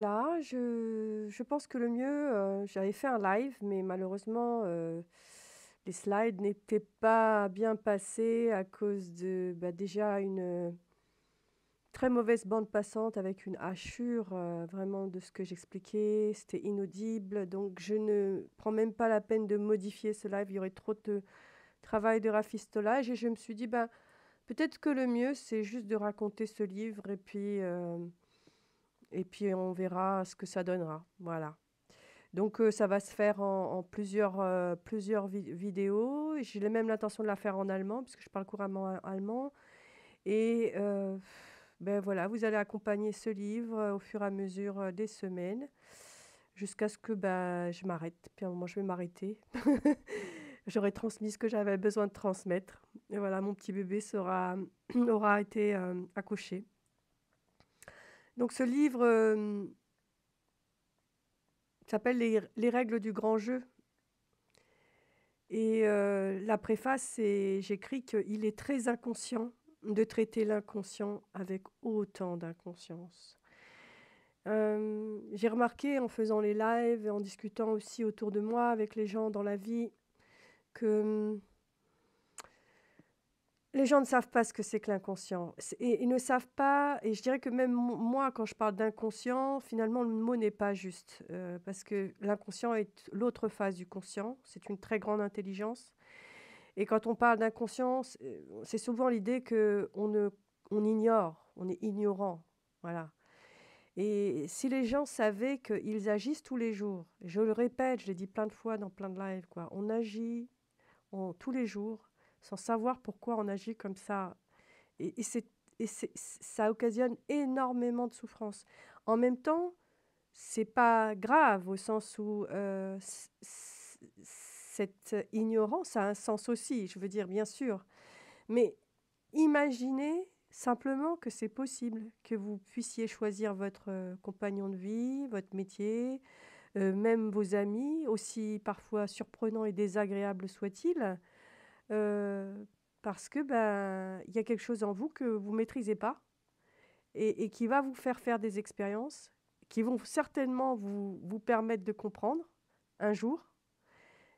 Là, je pense que le mieux, euh, j'avais fait un live, mais malheureusement, euh, les slides n'étaient pas bien passés à cause de, bah, déjà une, euh, très mauvaise bande passante avec une hachure, vraiment de ce que j'expliquais, c'était inaudible. Donc je ne prends même pas la peine de modifier ce live, il y aurait trop de travail de rafistolage et je me suis dit: peut bah, peut-être que le mieux, c'est juste de raconter ce livre» et puis, et puis on verra ce que ça donnera. Voilà. Donc euh, ça va se faire en, plusieurs, euh, plusieurs vidéos. J'ai même l'intention de la faire en allemand, puisque je parle couramment allemand. Et euh, ben voilà, vous allez accompagner ce livre au fur et à mesure des semaines, jusqu'à ce que ben, je m'arrête. Puis à un moment, je vais m'arrêter. J'aurai transmis ce que j'avais besoin de transmettre. Et voilà, mon petit bébé sera, aura été accouché. Donc ce livre euh, s'appelle les, règles du grand jeu. Et euh, la préface, c'est j'écris qu'il est très inconscient de traiter l'inconscient avec autant d'inconscience. Euh, j'ai remarqué en faisant les lives et en discutant aussi autour de moi avec les gens dans la vie que hum, les gens ne savent pas ce que c'est que l'inconscient. Et ils ne savent pas, et je dirais que même moi, quand je parle d'inconscient, finalement, le mot n'est pas juste. Euh, parce que l'inconscient est l'autre face du conscient. C'est une très grande intelligence. Et quand on parle d'inconscient, euh, c'est souvent l'idée qu'on on ignore, on est ignorant. Voilà. Et si les gens savaient qu'ils agissent tous les jours, je le répète, je l'ai dit plein de fois dans plein de lives, quoi, on agit tous les jours sans savoir pourquoi on agit comme ça. Et, ça occasionne énormément de souffrance. En même temps, c'est pas grave au sens où euh, cette ignorance a un sens aussi, je veux dire, bien sûr. Mais imaginez simplement que c'est possible, que vous puissiez choisir votre euh, compagnon de vie, votre métier, euh, même vos amis, aussi parfois surprenants et désagréables soient-ils. Euh, parce que ben il y a quelque chose en vous que vous maîtrisez pas et, qui va vous faire faire des expériences qui vont certainement vous, vous permettre de comprendre un jour,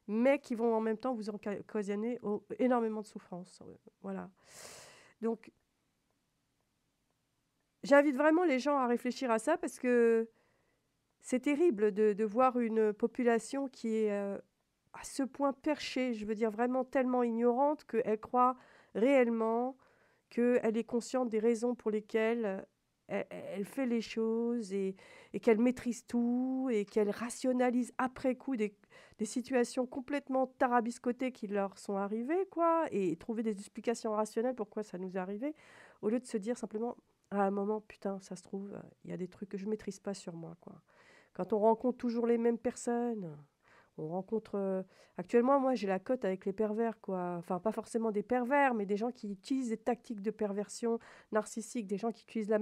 mais qui vont en même temps vous occasionner énormément de souffrance. Euh, voilà. Donc, j'invite vraiment les gens à réfléchir à ça parce que c'est terrible de, voir une population qui est euh, à ce point perchée, je veux dire vraiment tellement ignorante qu'elle croit réellement qu'elle est consciente des raisons pour lesquelles euh, elle, fait les choses et, qu'elle maîtrise tout et qu'elle rationalise après coup des, situations complètement tarabiscotées qui leur sont arrivées, quoi, et, trouver des explications rationnelles pourquoi ça nous est arrivé, au lieu de se dire simplement ah, à un moment, putain, ça se trouve, il y a des trucs que je maîtrise pas sur moi, quoi. Quand on rencontre toujours les mêmes personnes, on rencontre. Euh, actuellement, moi, j'ai la cote avec les pervers, quoi. Enfin, pas forcément des pervers, mais des gens qui utilisent des tactiques de perversion narcissique, des gens qui utilisent la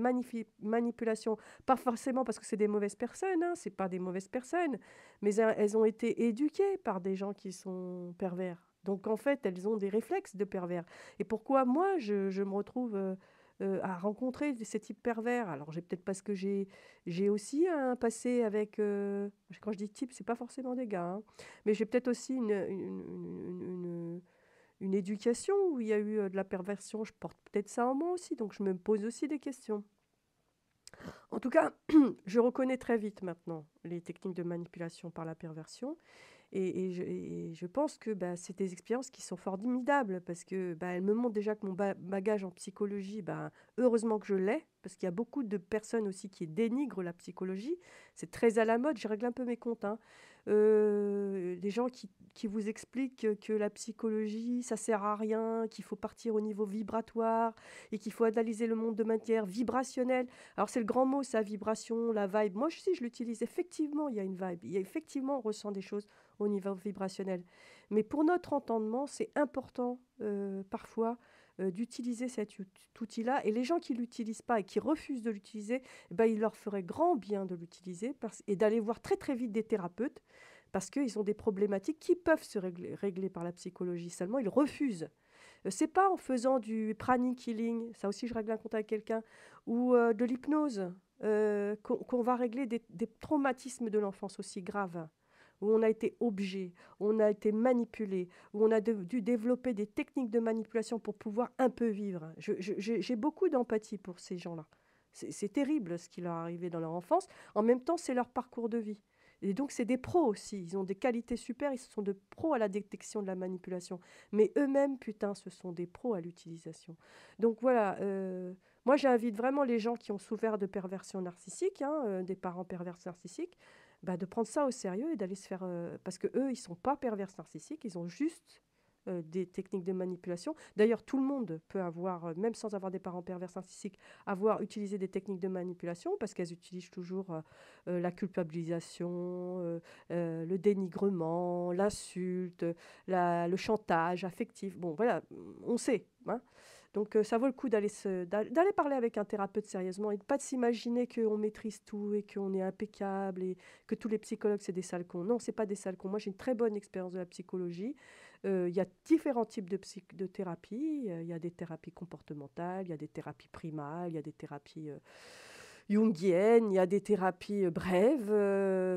manipulation. Pas forcément parce que c'est des mauvaises personnes, hein, c'est pas des mauvaises personnes, mais elles ont été éduquées par des gens qui sont pervers. Donc, en fait, elles ont des réflexes de pervers. Et pourquoi moi, je, me retrouve. Euh, euh, à rencontrer ces types pervers. Alors, j'ai peut-être parce que j'ai, j'ai aussi un passé avec. Euh, quand je dis type, c'est pas forcément des gars, hein, mais j'ai peut-être aussi une, une, une une éducation où il y a eu euh, de la perversion. Je porte peut-être ça en moi aussi, donc je me pose aussi des questions. En tout cas, je reconnais très vite maintenant les techniques de manipulation par la perversion et, je, pense que bah, c'est des expériences qui sont fort formidables parce que bah, elles me montrent déjà que mon bagage en psychologie, bah, heureusement que je l'ai, parce qu'il y a beaucoup de personnes aussi qui dénigrent la psychologie. C'est très à la mode, je règle un peu mes comptes. Hein. Euh, des gens qui, vous expliquent que la psychologie, ça sert à rien, qu'il faut partir au niveau vibratoire et qu'il faut analyser le monde de matière vibrationnelle. Alors c'est le grand mot, ça, vibration, la vibe. Moi aussi, je l'utilise. Effectivement, il y a une vibe. Il effectivement, on ressent des choses au niveau vibrationnel. Mais pour notre entendement, c'est important euh, parfois euh, d'utiliser cet outil-là. Et les gens qui ne l'utilisent pas et qui refusent de l'utiliser, eh ben, il leur ferait grand bien de l'utiliser et d'aller voir très très vite des thérapeutes parce qu'ils ont des problématiques qui peuvent se régler, régler par la psychologie. Seulement, ils refusent. Euh, c'est pas en faisant du pranic healing, ça aussi je règle un compte avec quelqu'un, ou de l'hypnose, qu'on va régler des, des traumatismes de l'enfance aussi graves où on a été objet, on a été manipulé, où on a dû développer des techniques de manipulation pour pouvoir un peu vivre. J'ai beaucoup d'empathie pour ces gens-là. C'est terrible ce qui leur est arrivé dans leur enfance. En même temps, c'est leur parcours de vie. Et donc, c'est des pros aussi. Ils ont des qualités super. Ils sont de pros à la détection de la manipulation. Mais eux-mêmes, putain, ce sont des pros à l'utilisation. Donc voilà. Euh, moi, j'invite vraiment les gens qui ont souffert de perversion narcissique, hein, euh, des parents pervers narcissiques, bah, de prendre ça au sérieux et d'aller se faire. Euh, parce que eux, ne sont pas pervers narcissiques, ils ont juste euh, des techniques de manipulation. D'ailleurs, tout le monde peut avoir, euh, même sans avoir des parents pervers narcissiques, avoir utilisé des techniques de manipulation parce qu'elles utilisent toujours la culpabilisation, le dénigrement, l'insulte, le chantage affectif. Bon, voilà, on sait. Hein. Donc euh, ça vaut le coup d'aller parler avec un thérapeute sérieusement et de pas de s'imaginer qu'on maîtrise tout et qu'on est impeccable et que tous les psychologues c'est des salcons. Non, c'est pas des salcons. Moi j'ai une très bonne expérience de la psychologie. Euh, il y a différents types de, de thérapies. Euh, il y a des thérapies comportementales, il y a des thérapies primales, il y a des thérapies jungiennes, il y a des thérapies brèves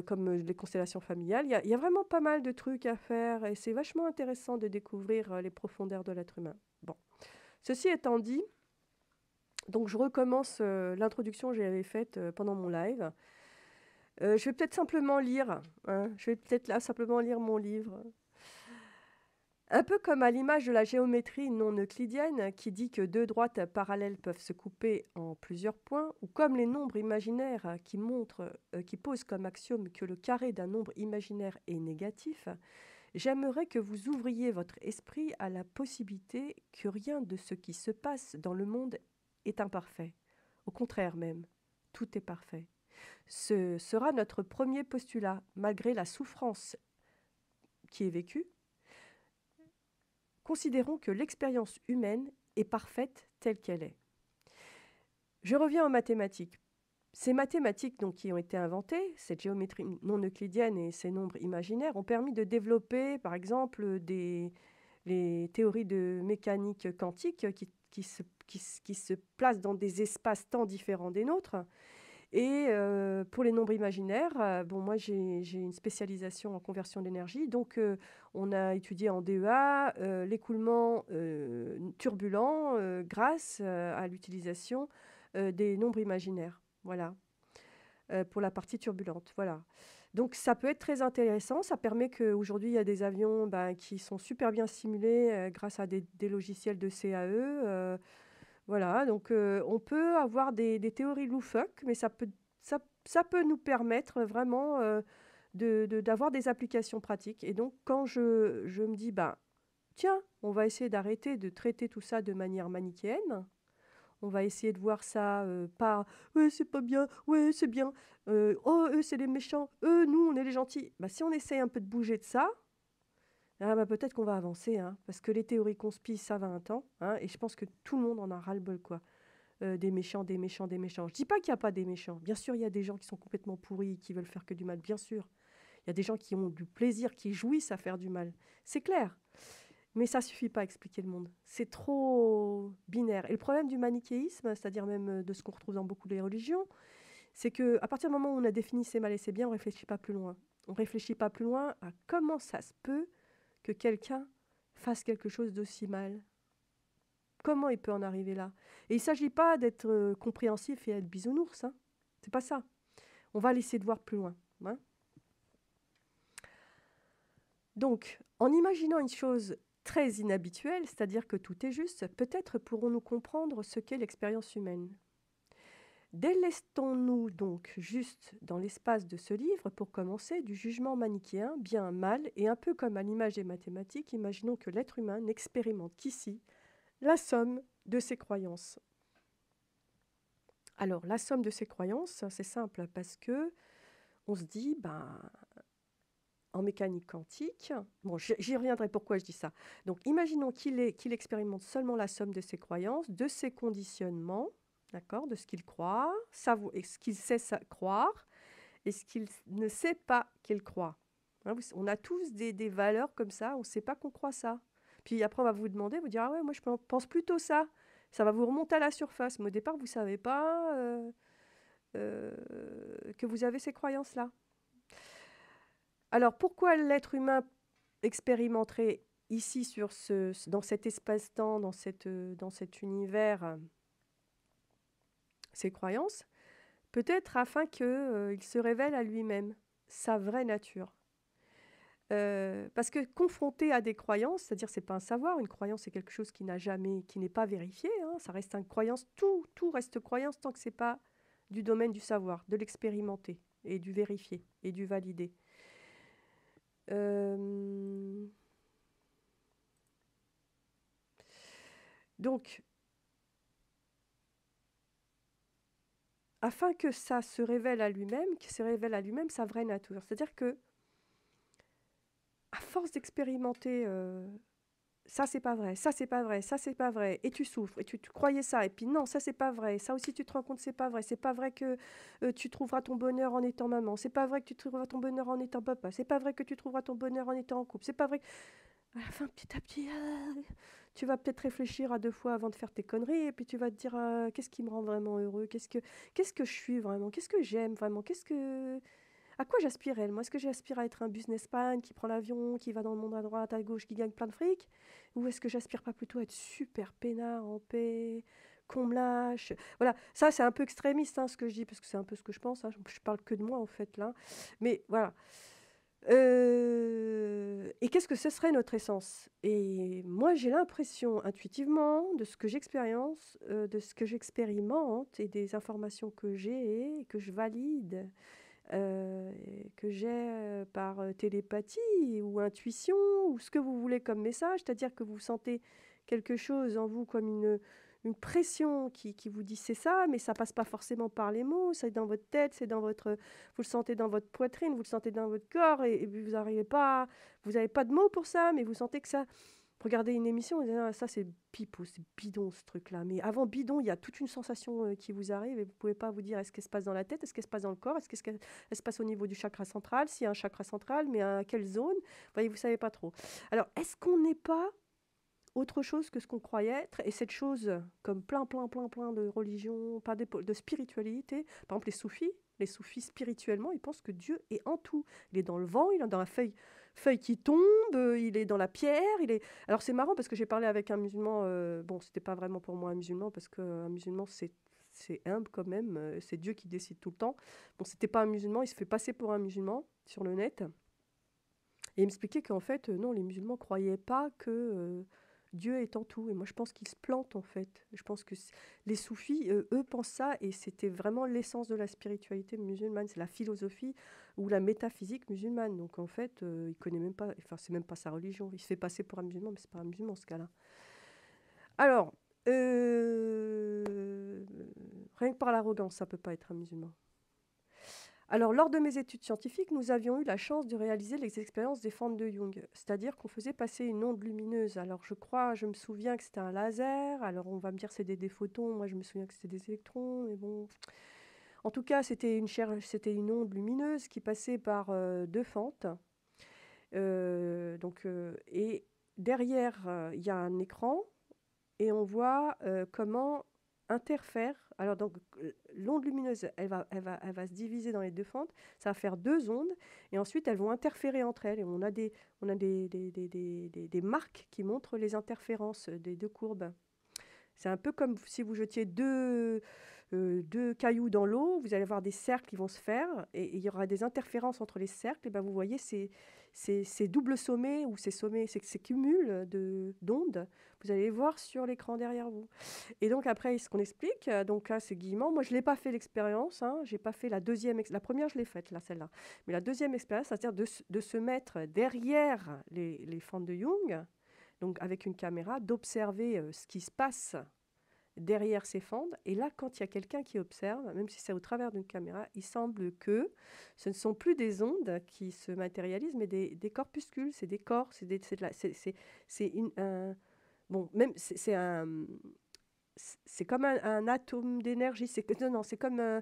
comme les constellations familiales. Il y, a vraiment pas mal de trucs à faire et c'est vachement intéressant de découvrir les profondeurs de l'être humain. Ceci étant dit, donc je recommence euh, l'introduction que j'avais faite euh, pendant mon live. Euh, je vais peut-être simplement lire, hein, je vais peut-être là simplement lire mon livre. Un peu comme à l'image de la géométrie non euclidienne qui dit que deux droites parallèles peuvent se couper en plusieurs points, ou comme les nombres imaginaires qui, montrent, qui posent comme axiome que le carré d'un nombre imaginaire est négatif, J'aimerais que vous ouvriez votre esprit à la possibilité que rien de ce qui se passe dans le monde est imparfait. Au contraire même, tout est parfait. Ce sera notre premier postulat, malgré la souffrance qui est vécue. Considérons que l'expérience humaine est parfaite telle qu'elle est. Je reviens aux mathématiques. Ces mathématiques donc, qui ont été inventées, cette géométrie non euclidienne et ces nombres imaginaires, ont permis de développer, par exemple, les théories de mécanique quantique qui, se, placent dans des espaces tant différents des nôtres. Et euh, pour les nombres imaginaires, euh, bon, moi j'ai une spécialisation en conversion d'énergie, donc euh, on a étudié en DEA l'écoulement turbulent grâce à l'utilisation des nombres imaginaires. Voilà. Euh, pour la partie turbulente. Voilà. Donc ça peut être très intéressant. Ça permet qu'aujourd'hui, il y a des avions ben, qui sont super bien simulés euh, grâce à des, logiciels de CAE. Euh, voilà, donc on peut avoir des, théories loufoques, mais ça peut, nous permettre vraiment d'avoir des applications pratiques. Et donc quand je, je me dis, ben, tiens, on va essayer d'arrêter de traiter tout ça de manière manichéenne, on va essayer de voir ça euh, par ouais, c'est pas bien, ouais, c'est bien, euh, oh, eux, c'est les méchants, eux, nous, on est les gentils. Bah, si on essaye un peu de bouger de ça, ah, bah, peut-être qu'on va avancer, hein, parce que les théories conspirent, ça va un temps, hein, et je pense que tout le monde en a ras-le-bol, quoi. Euh, des méchants, des méchants, des méchants. Je dis pas qu'il n'y a pas des méchants. Bien sûr, il y a des gens qui sont complètement pourris, qui veulent faire que du mal, bien sûr. Il y a des gens qui ont du plaisir, qui jouissent à faire du mal. C'est clair. Mais ça suffit pas à expliquer le monde. C'est trop binaire. Et le problème du manichéisme, c'est-à-dire même euh, de ce qu'on retrouve dans beaucoup de religions, c'est que à partir du moment où on a défini ses mal et ses biens, on ne réfléchit pas plus loin. On ne réfléchit pas plus loin à comment ça se peut que quelqu'un fasse quelque chose d'aussi mal. Comment il peut en arriver là Et il ne s'agit pas d'être euh, compréhensif et être bisounours. Ce hein. C'est pas ça. On va laisser de voir plus loin. Hein. Donc, en imaginant une chose très inhabituel, c'est-à-dire que tout est juste, peut-être pourrons-nous comprendre ce qu'est l'expérience humaine. Délestons-nous donc juste dans l'espace de ce livre pour commencer du jugement manichéen, bien, mal, et un peu comme à l'image des mathématiques, imaginons que l'être humain n'expérimente qu'ici la somme de ses croyances. Alors, la somme de ses croyances, c'est simple parce que on se dit, ben, en mécanique quantique. Bon, j'y reviendrai pourquoi je dis ça. Donc, imaginons qu'il expérimente seulement la somme de ses croyances, de ses conditionnements, d'accord, de ce qu'il croit, et ce qu'il sait croire et ce qu'il ne sait pas qu'il croit. Hein, on a tous des, valeurs comme ça, on ne sait pas qu'on croit ça. Puis après, on va vous demander, vous dire, ah ouais, moi je pense plutôt ça. Ça va vous remonter à la surface. Mais au départ, vous ne savez pas euh, euh, que vous avez ces croyances-là. Alors pourquoi l'être humain expérimenterait ici, dans cet espace-temps, dans, cet univers, euh, ses croyances Peut-être afin qu'il euh, il se révèle à lui-même sa vraie nature. Euh, parce que confronté à des croyances, c'est-à-dire c'est pas un savoir, une croyance c'est quelque chose qui n'a jamais, qui n'est pas vérifié, hein, ça reste une croyance, tout, tout reste croyance tant que c'est pas du domaine du savoir, de l'expérimenter et du vérifier et du valider. Euh, donc, afin que ça se révèle à lui-même, qu'il se révèle à lui-même sa vraie nature. C'est-à-dire que, à force d'expérimenter euh, ça c'est pas vrai, ça c'est pas vrai, ça c'est pas vrai, et tu souffres, et tu, croyais ça, et puis non, ça c'est pas vrai, ça aussi tu te rends compte c'est pas vrai, c'est pas vrai que euh, tu trouveras ton bonheur en étant maman, c'est pas vrai que tu trouveras ton bonheur en étant papa, c'est pas vrai que tu trouveras ton bonheur en étant en couple, c'est pas vrai. À la fin, petit à petit, euh, tu vas peut-être réfléchir à deux fois avant de faire tes conneries, et puis tu vas te dire euh, qu'est-ce qui me rend vraiment heureux, qu'est-ce que qu'est-ce que je suis vraiment, qu'est-ce que j'aime vraiment, qu'est-ce que à quoi j'aspire réellement Est-ce que j'aspire à être un businessman qui prend l'avion, qui va dans le monde à droite, à gauche, qui gagne plein de fric Ou est-ce que j'aspire pas plutôt à être super peinard, en paix, qu'on me lâche Voilà, ça c'est un peu extrémiste hein, ce que je dis, parce que c'est un peu ce que je pense. Hein. Je, parle que de moi en fait là. Mais voilà. Euh, et qu'est-ce que ce serait notre essence Et moi, j'ai l'impression intuitivement de ce que j'expérience, euh, de ce que j'expérimente et des informations que j'ai que je valide, euh, que j'ai euh, par euh, télépathie ou intuition ou ce que vous voulez comme message, c'est-à-dire que vous sentez quelque chose en vous comme une, pression qui, vous dit c'est ça, mais ça passe pas forcément par les mots, Ça est dans votre tête, c'est dans votre, vous le sentez dans votre poitrine, vous le sentez dans votre corps et, et vous n'arrivez pas, vous n'avez pas de mots pour ça, mais vous sentez que ça, Regardez une émission et ah, ça c'est pipeau, c'est bidon ce truc-là. Mais avant bidon, il y a toute une sensation euh, qui vous arrive et vous pouvez pas vous dire est-ce qu'elle se passe dans la tête, est-ce qu'elle se passe dans le corps, est-ce qu'elle se passe au niveau du chakra central, s'il y a un chakra central, mais à quelle zone Vous voyez, vous savez pas trop. Alors, est-ce qu'on n'est pas autre chose que ce qu'on croyait être. Et cette chose, comme plein, plein, plein, plein de religions, pas de, spiritualité, par exemple les soufis, les soufis spirituellement, ils pensent que Dieu est en tout. Il est dans le vent, il est dans la feuille feuille qui tombe, euh, il est dans la pierre, il est. Alors c'est marrant parce que j'ai parlé avec un musulman. Euh, bon, c'était pas vraiment pour moi un musulman parce qu'un euh, musulman c'est c'est humble quand même, c'est Dieu qui décide tout le temps. Bon, c'était pas un musulman, il se fait passer pour un musulman sur le net. Et il m'expliquait qu'en fait, non, les musulmans croyaient pas que Dieu est en tout. Et moi, je pense qu'ils se plantent en fait. Je pense que les soufis, eux, pensent ça et c'était vraiment l'essence de la spiritualité musulmane, c'est la philosophie ou la métaphysique musulmane. Donc en fait, il euh, il connaît même pas, enfin c'est même pas sa religion. Il se fait passer pour un musulman, mais c'est pas un musulman ce cas-là. Alors, euh, rien que par l'arrogance, ça peut pas être un musulman. Alors, lors de mes études scientifiques, nous avions eu la chance de réaliser les expériences des fentes de Jung, c'est-à-dire qu'on faisait passer une onde lumineuse. Alors, je crois, je me souviens que c'était un laser. Alors, on va me dire c'est des, des photons. Moi, je me souviens que c'était des électrons, mais bon. En tout cas, c'était une, onde lumineuse qui passait par euh, deux fentes. Euh, donc, euh, et derrière, il y a un écran et on voit comment interfère. Alors, donc, l'onde lumineuse, elle va, va, se diviser dans les deux fentes. Ça va faire deux ondes et ensuite, elles vont interférer entre elles. Et on a des, on a des, des, des marques qui montrent les interférences des deux courbes. C'est un peu comme si vous jetiez deux, euh, deux cailloux dans l'eau, vous allez voir des cercles qui vont se faire et, il y aura des interférences entre les cercles. Et ben vous voyez ces, doubles sommets ou ces sommets, ces, ces cumuls d'ondes, vous allez les voir sur l'écran derrière vous. Et donc après, ce qu'on explique, euh, donc là c'est Guillemant. Moi je l'ai pas fait l'expérience, hein, j'ai pas fait la deuxième, la première je l'ai faite là celle-là, mais la deuxième expérience, c'est-à-dire de, de, se mettre derrière les, les fentes de Jung, donc avec une caméra, d'observer euh, ce qui se passe derrière ces Et là, quand il y a quelqu'un qui observe, même si c'est au travers d'une caméra, il semble que ce ne sont plus des ondes qui se matérialisent, mais des, corpuscules, c'est des corps, c'est un... Bon, même c'est un... C'est comme un, atome d'énergie, c'est non, c'est comme euh,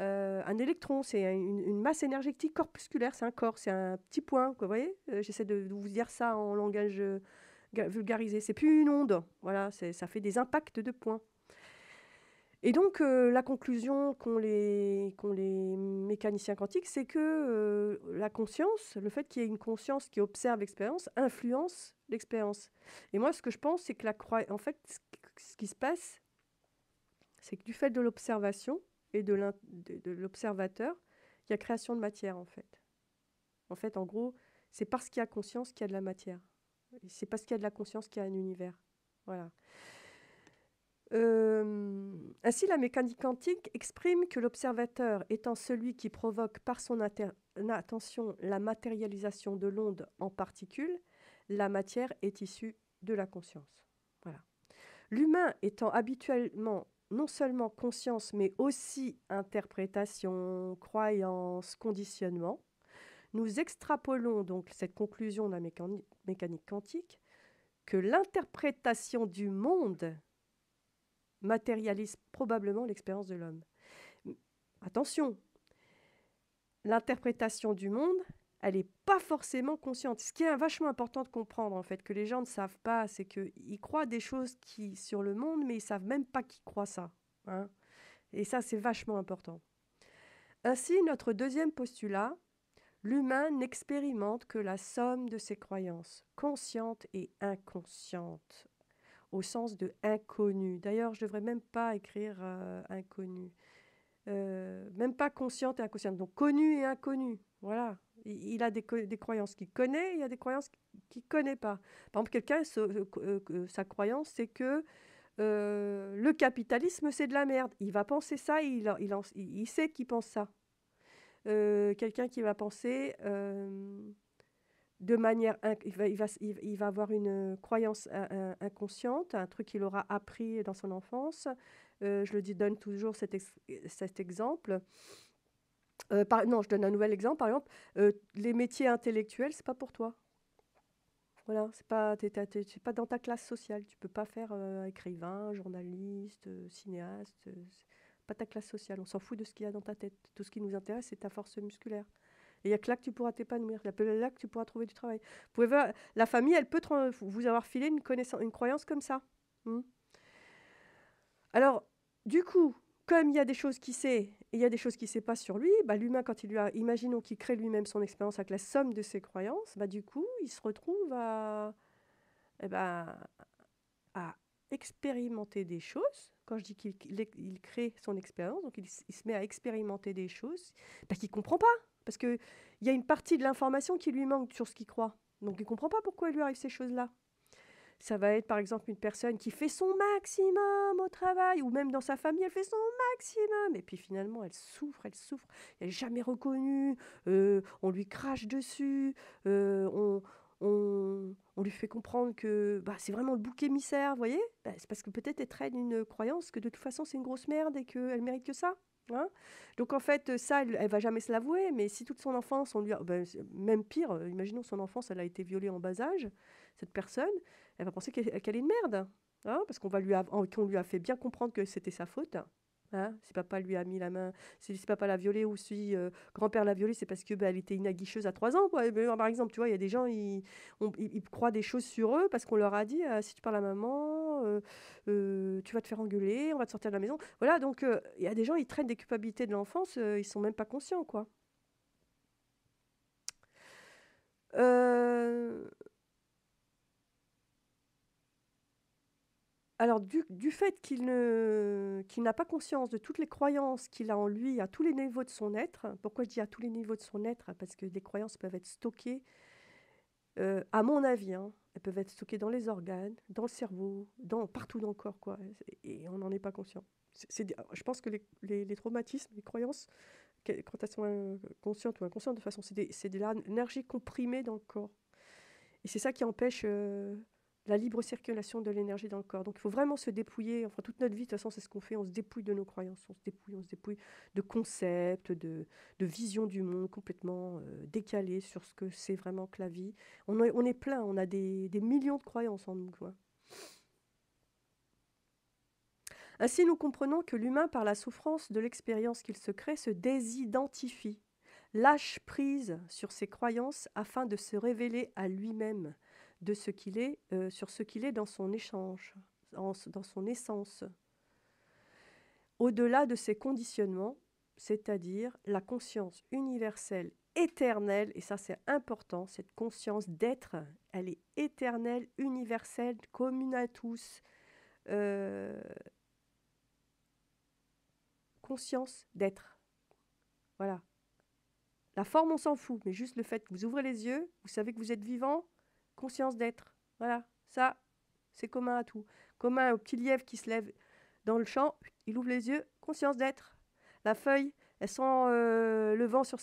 euh, un, électron, c'est une, masse énergétique corpusculaire, c'est un corps, c'est un petit point, vous voyez euh, J'essaie de, vous dire ça en langage vulgariser. C'est plus une onde. Voilà, ça fait des impacts de points. Et donc, euh, la conclusion qu'ont les, les mécaniciens quantiques, c'est que euh, la conscience, le fait qu'il y ait une conscience qui observe l'expérience, influence l'expérience. Et moi, ce que je pense, c'est que la en fait, ce qui se passe, c'est que du fait de l'observation et de l'observateur, il y a création de matière, en fait. En fait, en gros, c'est parce qu'il y a conscience qu'il y a de la matière c'est parce qu'il y a de la conscience qu'il y a un univers. Voilà. Euh, ainsi, la mécanique quantique exprime que l'observateur étant celui qui provoque par son attention la matérialisation de l'onde en particules, la matière est issue de la conscience. Voilà. L'humain étant habituellement non seulement conscience, mais aussi interprétation, croyance, conditionnement, nous extrapolons donc cette conclusion de la mécanique, quantique que l'interprétation du monde matérialise probablement l'expérience de l'homme. Attention, l'interprétation du monde, elle n'est pas forcément consciente. Ce qui est vachement important de comprendre, en fait, que les gens ne savent pas, c'est qu'ils croient des choses qui, sur le monde, mais ils ne savent même pas qu'ils croient ça. Hein. Et ça, c'est vachement important. Ainsi, notre deuxième postulat, L'humain n'expérimente que la somme de ses croyances, conscientes et inconscientes, au sens de inconnu. D'ailleurs, je ne devrais même pas écrire euh, inconnu. Euh, même pas consciente et inconsciente. Donc connu et inconnu. Voilà. Il, a des, croyances qu'il connaît, il y a des croyances qu'il ne connaît pas. Par exemple, quelqu'un, euh, sa croyance, c'est que le capitalisme, c'est de la merde. Il va penser ça, il, il sait qu'il pense ça. Euh, quelqu'un qui va penser euh, de manière... Il va, il, va, avoir une croyance euh, inconsciente, un truc qu'il aura appris dans son enfance. je le dis, donne toujours cet, exemple. non, je donne un nouvel exemple. Par exemple, les métiers intellectuels, c'est pas pour toi. Voilà, c'est pas, pas dans ta classe sociale. Tu peux pas faire écrivain, journaliste, cinéaste pas ta classe sociale. On s'en fout de ce qu'il y a dans ta tête. Tout ce qui nous intéresse, c'est ta force musculaire. Et il n'y a que là que tu pourras t'épanouir. Il n'y a que là que tu pourras trouver du travail. Vous pouvez la famille, elle peut vous avoir filé une, une croyance comme ça. Hmm. Alors, du coup, comme il y a des choses qui sait et il y a des choses qui ne sait pas sur lui, bah, l'humain, quand il lui a, imaginons qu'il crée lui-même son expérience avec la somme de ses croyances, bah, du coup, il se retrouve à, eh ben, à expérimenter des choses quand je dis qu'il crée son expérience, donc il, se met à expérimenter des choses, parce bah, qu'il ne comprend pas. Parce qu'il y a une partie de l'information qui lui manque sur ce qu'il croit. Donc il ne comprend pas pourquoi il lui arrive ces choses-là. Ça va être par exemple une personne qui fait son maximum au travail ou même dans sa famille, elle fait son maximum et puis finalement elle souffre, elle souffre, elle n'est jamais reconnue, euh, on lui crache dessus, euh, on, on, lui fait comprendre que bah, c'est vraiment le bouc émissaire, vous voyez bah, C'est parce que peut-être elle traîne une croyance que de toute façon c'est une grosse merde et qu'elle mérite que ça. Hein Donc en fait, ça, elle, va jamais se l'avouer, mais si toute son enfance, on lui a, ben, même pire, euh, imaginons son enfance, elle a été violée en bas âge, cette personne, elle va penser qu'elle est une merde, hein parce qu'on lui, lui a fait bien comprendre que c'était sa faute. Hein, si papa lui a mis la main, si, papa l'a violée ou si euh, grand-père l'a violée, c'est parce que bah, elle était inaguicheuse à 3 ans. Bah, par exemple, tu vois, il y a des gens, ils, croient des choses sur eux parce qu'on leur a dit ah, si tu parles à maman, euh, euh, tu vas te faire engueuler, on va te sortir de la maison. Voilà, donc il y a des gens, ils traînent des culpabilités de l'enfance, ils sont même pas conscients. quoi. Euh Alors, du, fait qu'il n'a pas conscience de toutes les croyances qu'il a en lui à tous les niveaux de son être, pourquoi je dis à tous les niveaux de son être Parce que des croyances peuvent être stockées, euh, à mon avis, hein. elles peuvent être stockées dans les organes, dans le cerveau, dans, partout dans le corps, quoi. Et on n'en est pas conscient. je pense que les, traumatismes, les croyances, quand elles sont euh, conscientes ou inconscientes, de façon, c'est de l'énergie comprimée dans le corps. Et c'est ça qui empêche. Euh, la libre circulation de l'énergie dans le corps. Donc il faut vraiment se dépouiller, enfin toute notre vie, de toute façon c'est ce qu'on fait, on se dépouille de nos croyances, on se dépouille, on se dépouille de concepts, de, de visions du monde complètement euh, décalées sur ce que c'est vraiment que la vie. On, est, plein, on a des, millions de croyances en nous. Ainsi nous comprenons que l'humain, par la souffrance de l'expérience qu'il se crée, se désidentifie, lâche prise sur ses croyances afin de se révéler à lui-même de ce qu'il est, euh, sur ce qu'il est dans son échange, dans son essence. Au-delà de ses conditionnements, c'est-à-dire la conscience universelle éternelle, et ça c'est important, cette conscience d'être, elle est éternelle, universelle, commune à tous. Euh, conscience d'être. Voilà. La forme, on s'en fout, mais juste le fait que vous ouvrez les yeux, vous savez que vous êtes vivant, conscience d'être. Voilà, ça, c'est commun à tout. Commun au petit lièvre qui se lève dans le champ, il ouvre les yeux, conscience d'être. La feuille, elle sent euh, le vent sur,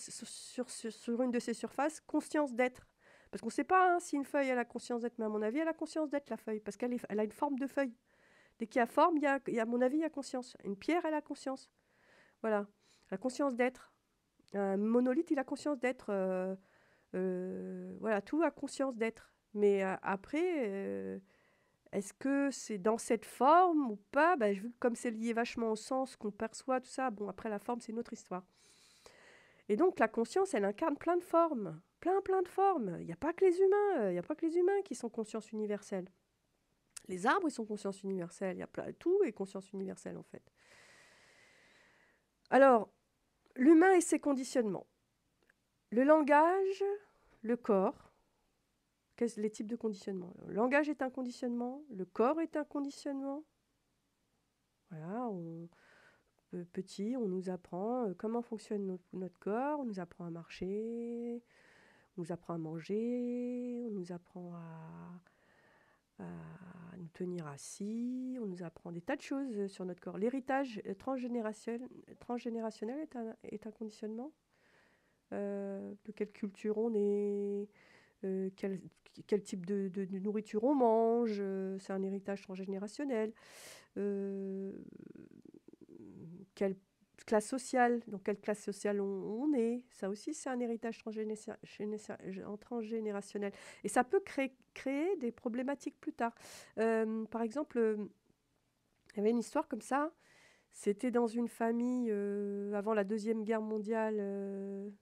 une de ses surfaces, conscience d'être. Parce qu'on ne sait pas hein, si une feuille, a la conscience d'être, mais à mon avis, elle a conscience d'être, la feuille, parce qu'elle a une forme de feuille. Dès qu'il y a forme, il à mon avis, il y a conscience. Une pierre, elle a conscience. Voilà, la conscience d'être. Un monolithe, il a conscience d'être. Euh, euh, voilà, tout a conscience d'être. Mais après, est-ce que c'est dans cette forme ou pas bah, Comme c'est lié vachement au sens qu'on perçoit, tout ça, bon, après la forme, c'est une autre histoire. Et donc la conscience, elle incarne plein de formes, plein, plein de formes. Il n'y a pas que les humains, il n'y a pas que les humains qui sont conscience universelle. Les arbres, ils sont conscience universelle, y a tout est conscience universelle en fait. Alors, l'humain et ses conditionnements. Le langage, le corps, les types de conditionnement. Le langage est un conditionnement, le corps est un conditionnement. Voilà, petit, on nous apprend euh, comment fonctionne notre, corps, on nous apprend à marcher, on nous apprend à manger, on nous apprend à, nous tenir assis, on nous apprend des tas de choses sur notre corps. L'héritage transgénérationnel, est, un, conditionnement. Euh, de quelle culture on est, euh, quel, quel, type de, nourriture on mange, euh, c'est un héritage transgénérationnel, euh, quelle classe sociale, dans quelle classe sociale on, est, ça aussi c'est un héritage transgénérationnel. Et ça peut créer, des problématiques plus tard. par exemple, il y avait une histoire comme ça, c'était dans une famille avant la Deuxième Guerre mondiale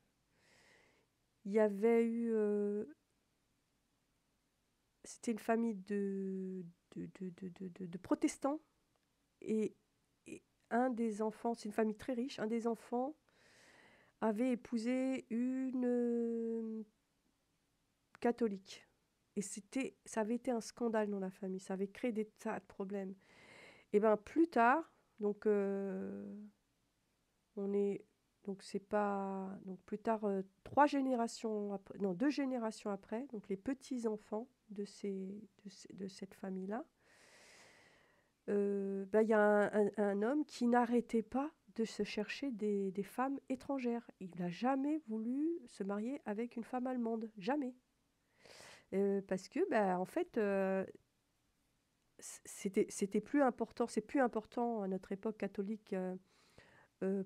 il y avait eu c'était une famille de, de, protestants. Et, un des enfants, c'est une famille très riche, un des enfants avait épousé une euh, catholique. Et c'était, ça avait été un scandale dans la famille, ça avait créé des tas de problèmes. Et bien plus tard, donc euh, on est donc c'est pas donc plus tard euh, trois générations après, deux générations après donc les petits enfants de ces de, cette famille là euh, bah, il y a un, homme qui n'arrêtait pas de se chercher des, femmes étrangères. Il n'a jamais voulu se marier avec une femme allemande, jamais. Euh, parce que, ben, en fait, c'était plus important, c'est plus important à notre époque catholique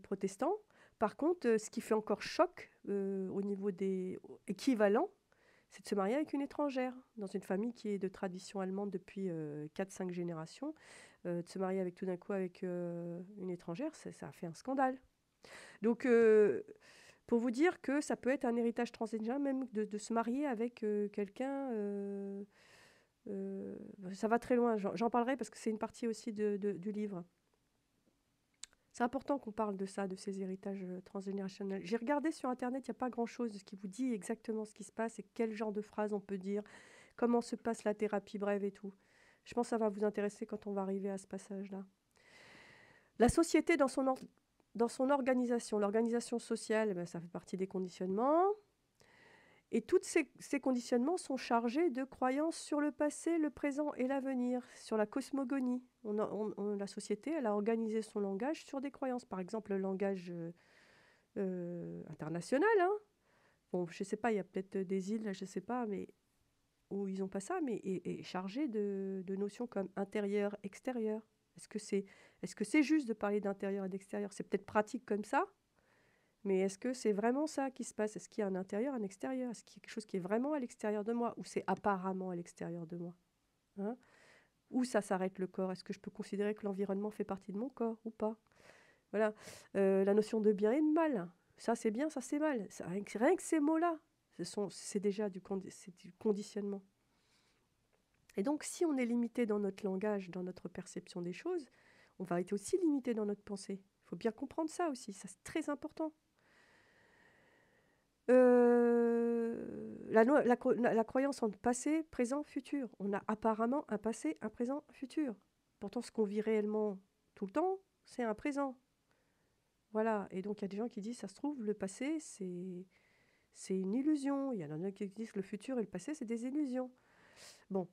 protestant par contre, euh, ce qui fait encore choc euh, au niveau des équivalents, c'est de se marier avec une étrangère, dans une famille qui est de tradition allemande depuis 4-5 euh, générations. de se marier avec tout d'un coup avec une étrangère, ça, a fait un scandale. Donc, pour vous dire que ça peut être un héritage transgénérationnel, même de, se marier avec quelqu'un. ça va très loin, j'en parlerai parce que c'est une partie aussi du livre. C'est important qu'on parle de ça, de ces héritages euh, transgénérationnels. J'ai regardé sur Internet, il n'y a pas grand-chose qui vous dit exactement ce qui se passe et quel genre de phrases on peut dire, comment se passe la thérapie brève et tout. Je pense que ça va vous intéresser quand on va arriver à ce passage-là. La société dans son, dans son organisation, l'organisation sociale, eh ben, ça fait partie des conditionnements. Et tous ces, ces, conditionnements sont chargés de croyances sur le passé, le présent et l'avenir, sur la cosmogonie, la société, elle a organisé son langage sur des croyances. Par exemple, le langage euh, euh, international. Hein. Bon, je ne sais pas, il y a peut-être des îles, je ne sais pas, mais où ils n'ont pas ça, mais et, chargé de, notions comme intérieur, extérieur. Est-ce que c'est juste de parler d'intérieur et d'extérieur C'est peut-être pratique comme ça, mais est-ce que c'est vraiment ça qui se passe Est-ce qu'il y a un intérieur, un extérieur Est-ce qu'il y a quelque chose qui est vraiment à l'extérieur de moi ou c'est apparemment à l'extérieur de moi hein? où ça s'arrête le corps Est-ce que je peux considérer que l'environnement fait partie de mon corps ou pas Voilà, euh, la notion de bien et de mal. Ça c'est bien, ça c'est mal. Ça, rien, que, ces mots-là, c'est déjà du, du conditionnement. Et donc si on est limité dans notre langage, dans notre perception des choses, on va être aussi limité dans notre pensée. Il faut bien comprendre ça aussi, ça c'est très important. Euh la, la, la, croyance en passé, présent, futur. On a apparemment un passé, un présent, un futur. Pourtant, ce qu'on vit réellement tout le temps, c'est un présent. Voilà. Et donc, il y a des gens qui disent, ça se trouve, le passé, c'est, c'est une illusion. Il y en a qui disent, le futur et le passé, c'est des illusions. Bon,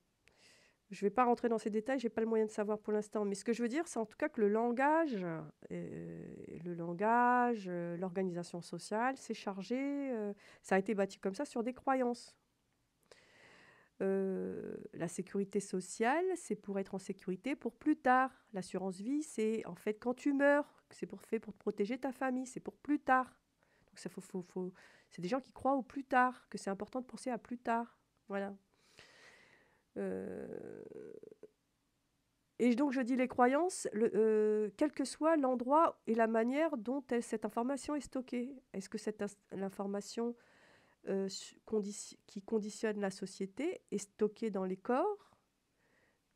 je ne vais pas rentrer dans ces détails, je n'ai pas le moyen de savoir pour l'instant. Mais ce que je veux dire, c'est en tout cas que le langage, euh, le langage, euh, l'organisation sociale, c'est chargé, euh, ça a été bâti comme ça sur des croyances. la sécurité sociale, c'est pour être en sécurité pour plus tard. L'assurance vie, c'est en fait quand tu meurs, c'est pour fait pour protéger ta famille, c'est pour plus tard. Donc ça faut, c'est des gens qui croient au plus tard, que c'est important de penser à plus tard. Voilà. Euh, et donc je dis les croyances, le, euh, quel que soit l'endroit et la manière dont cette information est stockée. Est-ce que cette information euh, qui conditionne la société est stockée dans les corps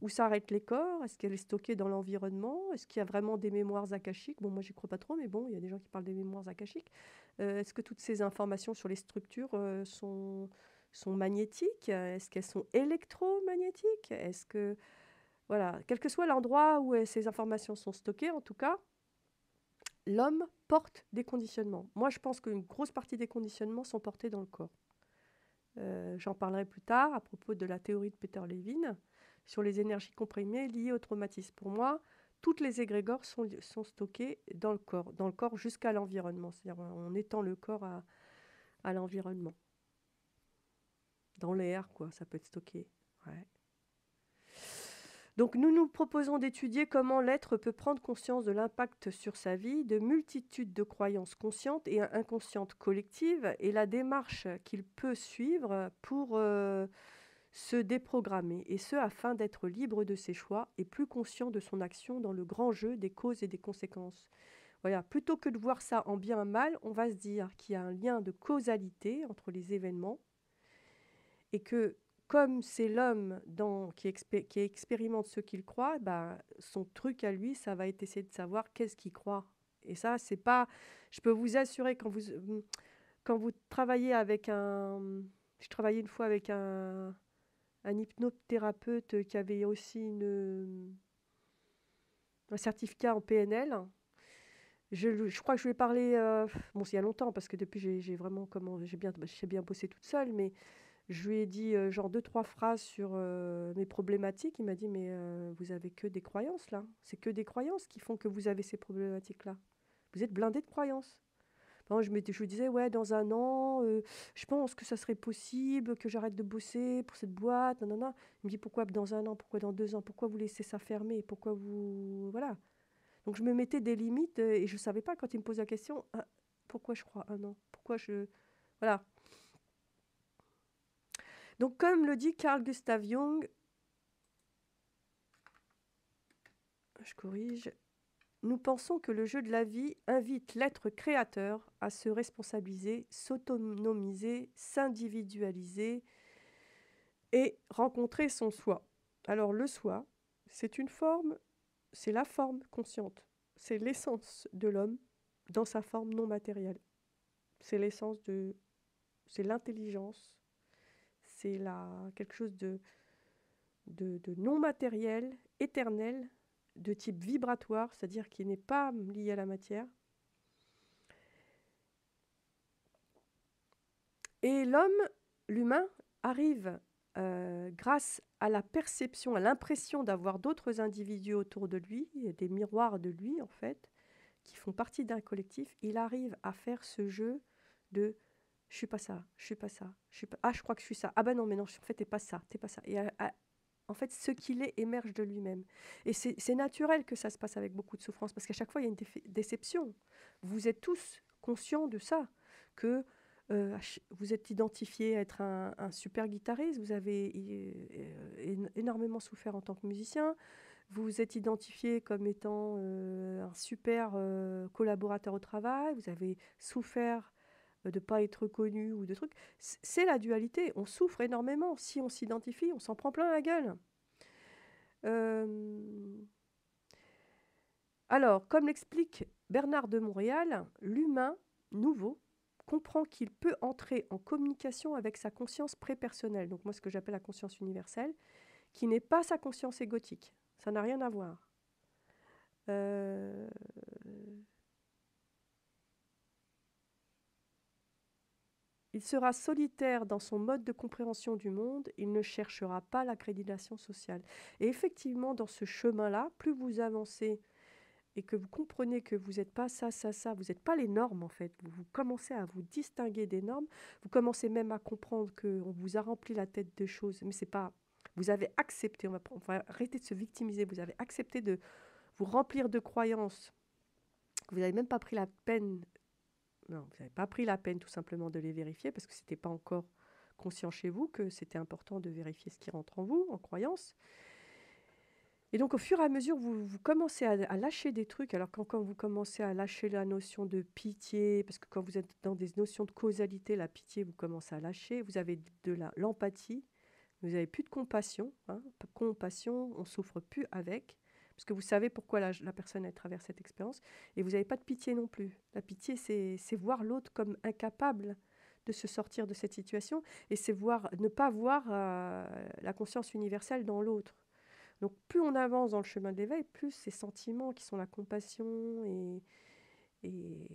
Où s'arrêtent les corps Est-ce qu'elle est stockée dans l'environnement Est-ce qu'il y a vraiment des mémoires akashiques Bon, moi j'y crois pas trop, mais bon, il y a des gens qui parlent des mémoires akashiques. Est-ce que toutes ces informations sur les structures sont, sont magnétiques euh, Est-ce qu'elles sont électromagnétiques Est-ce que. Voilà, quel que soit l'endroit où euh, ces informations sont stockées, en tout cas, l'homme porte des conditionnements. Moi, je pense qu'une grosse partie des conditionnements sont portés dans le corps. Euh, j'en parlerai plus tard à propos de la théorie de Peter Levine sur les énergies comprimées liées au traumatisme. Pour moi, toutes les égrégores sont, stockées dans le corps, dans le corps jusqu'à l'environnement, c'est-à-dire qu'on étend le corps à l'environnement dans l'air, quoi. Ça peut être stocké. Donc nous nous proposons d'étudier comment l'être peut prendre conscience de l'impact sur sa vie de multitudes de croyances conscientes et inconscientes collectives et la démarche qu'il peut suivre pour euh, se déprogrammer, et ce afin d'être libre de ses choix et plus conscient de son action dans le grand jeu des causes et des conséquences. Voilà, plutôt que de voir ça en bien mal, on va se dire qu'il y a un lien de causalité entre les événements et que comme c'est l'homme qui, expérimente ce qu'il croit, bah, son truc à lui, ça va être essayer de savoir qu'est-ce qu'il croit. Et ça, c'est pas. Je peux vous assurer, quand vous, quand vous travaillez avec un. Je travaillais une fois avec un, hypnothérapeute qui avait aussi une, un certificat en PNL. Je, crois que je lui ai parlé, euh, bon, c'est il y a longtemps, parce que depuis, j'ai, vraiment comment, j'ai bien, j'ai bien bossé toute seule, mais je lui ai dit euh, genre deux, trois phrases sur euh, mes problématiques. Il m'a dit, mais euh, vous avez que des croyances là. C'est que des croyances qui font que vous avez ces problématiques là. Vous êtes blindé de croyances. je, je lui disais, ouais, dans un an, je pense que ça serait possible que j'arrête de bosser pour cette boîte. non. Il me dit, pourquoi dans un an Pourquoi dans deux ans Pourquoi vous laissez ça fermer Pourquoi vous. Voilà. Donc je me mettais des limites et je ne savais pas quand il me posait la question, ah, pourquoi je crois un an Pourquoi je. Voilà. Donc comme le dit Carl Gustav Jung, je corrige, nous pensons que le jeu de la vie invite l'être créateur à se responsabiliser, s'autonomiser, s'individualiser et rencontrer son soi. Alors le soi, c'est une forme, c'est la forme consciente, c'est l'essence de l'homme dans sa forme non matérielle. C'est l'essence de c'est l'intelligence c'est quelque chose de, de, non matériel, éternel, de type vibratoire, c'est-à-dire qui n'est pas lié à la matière. Et l'homme, l'humain, arrive euh, grâce à la perception, à l'impression d'avoir d'autres individus autour de lui, des miroirs de lui en fait, qui font partie d'un collectif, il arrive à faire ce jeu de je suis pas ça, je suis pas ça, je suis pas... Ah, je crois que je suis ça. Ah ben non, mais non, en fait, t'es pas ça, t'es pas ça. Et euh, ah, en fait, ce qu'il est émerge de lui-même. Et c'est naturel que ça se passe avec beaucoup de souffrance, parce qu'à chaque fois, il y a une déception. Vous êtes tous conscients de ça, que euh, vous êtes identifié à être un, super guitariste, vous avez énormément souffert en tant que musicien, vous vous êtes identifié comme étant euh, un super collaborateur au travail, vous avez souffert de pas être connu ou de trucs. C'est la dualité. On souffre énormément. Si on s'identifie, on s'en prend plein la gueule. Euh, alors, comme l'explique Bernard de Montréal, l'humain nouveau comprend qu'il peut entrer en communication avec sa conscience prépersonnelle, donc moi ce que j'appelle la conscience universelle, qui n'est pas sa conscience égotique. Ça n'a rien à voir. Euh... Il sera solitaire dans son mode de compréhension du monde, il ne cherchera pas l'accréditation sociale. Et effectivement, dans ce chemin-là, plus vous avancez et que vous comprenez que vous n'êtes pas ça, ça, ça, vous n'êtes pas les normes en fait, vous, commencez à vous distinguer des normes, vous commencez même à comprendre qu'on vous a rempli la tête de choses, mais c'est pas, vous avez accepté, on va, on va arrêter de se victimiser, vous avez accepté de vous remplir de croyances, vous n'avez même pas pris la peine non, vous n'avez pas pris la peine tout simplement de les vérifier parce que ce n'était pas encore conscient chez vous que c'était important de vérifier ce qui rentre en vous, en croyance. Et donc, au fur et à mesure, vous, commencez à, lâcher des trucs. Alors, quand, vous commencez à lâcher la notion de pitié, parce que quand vous êtes dans des notions de causalité, la pitié, vous commencez à lâcher. Vous avez de l'empathie, vous n'avez plus de compassion. Hein. Compassion, on souffre plus avec parce que vous savez pourquoi la, la personne à travers cette expérience, et vous n'avez pas de pitié non plus. La pitié, c'est voir l'autre comme incapable de se sortir de cette situation, et c'est ne pas voir euh, la conscience universelle dans l'autre. Donc plus on avance dans le chemin de l'éveil, plus ces sentiments qui sont la compassion et, et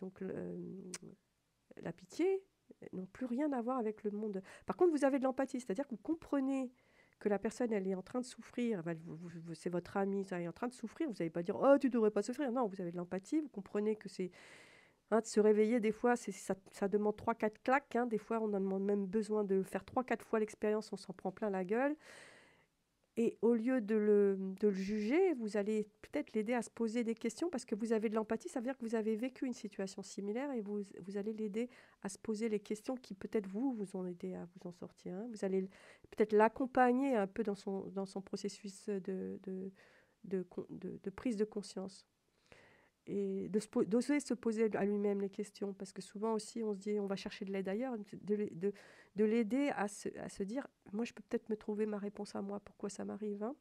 donc la pitié n'ont plus rien à voir avec le monde. Par contre, vous avez de l'empathie, c'est-à-dire que vous comprenez que la personne, elle est en train de souffrir, c'est votre ami, ça, est en train de souffrir, vous n'allez pas dire Oh, tu devrais pas souffrir. Non, vous avez de l'empathie, vous comprenez que c'est. Hein, de se réveiller, des fois, ça, ça, demande trois, quatre claques. Hein. des fois, on a même besoin de faire trois, quatre fois l'expérience, on s'en prend plein la gueule. Et au lieu de le, de le juger, vous allez peut-être l'aider à se poser des questions parce que vous avez de l'empathie, ça veut dire que vous avez vécu une situation similaire et vous, vous allez l'aider à se poser les questions qui peut-être vous, vous ont aidé à vous en sortir. Hein. Vous allez peut-être l'accompagner un peu dans son, dans son processus de, de prise de conscience et d'oser se poser à lui-même les questions, parce que souvent aussi on se dit on va chercher de l'aide ailleurs, de, l'aider à se, dire moi je peux peut-être me trouver ma réponse à moi, pourquoi ça m'arrive. Hein.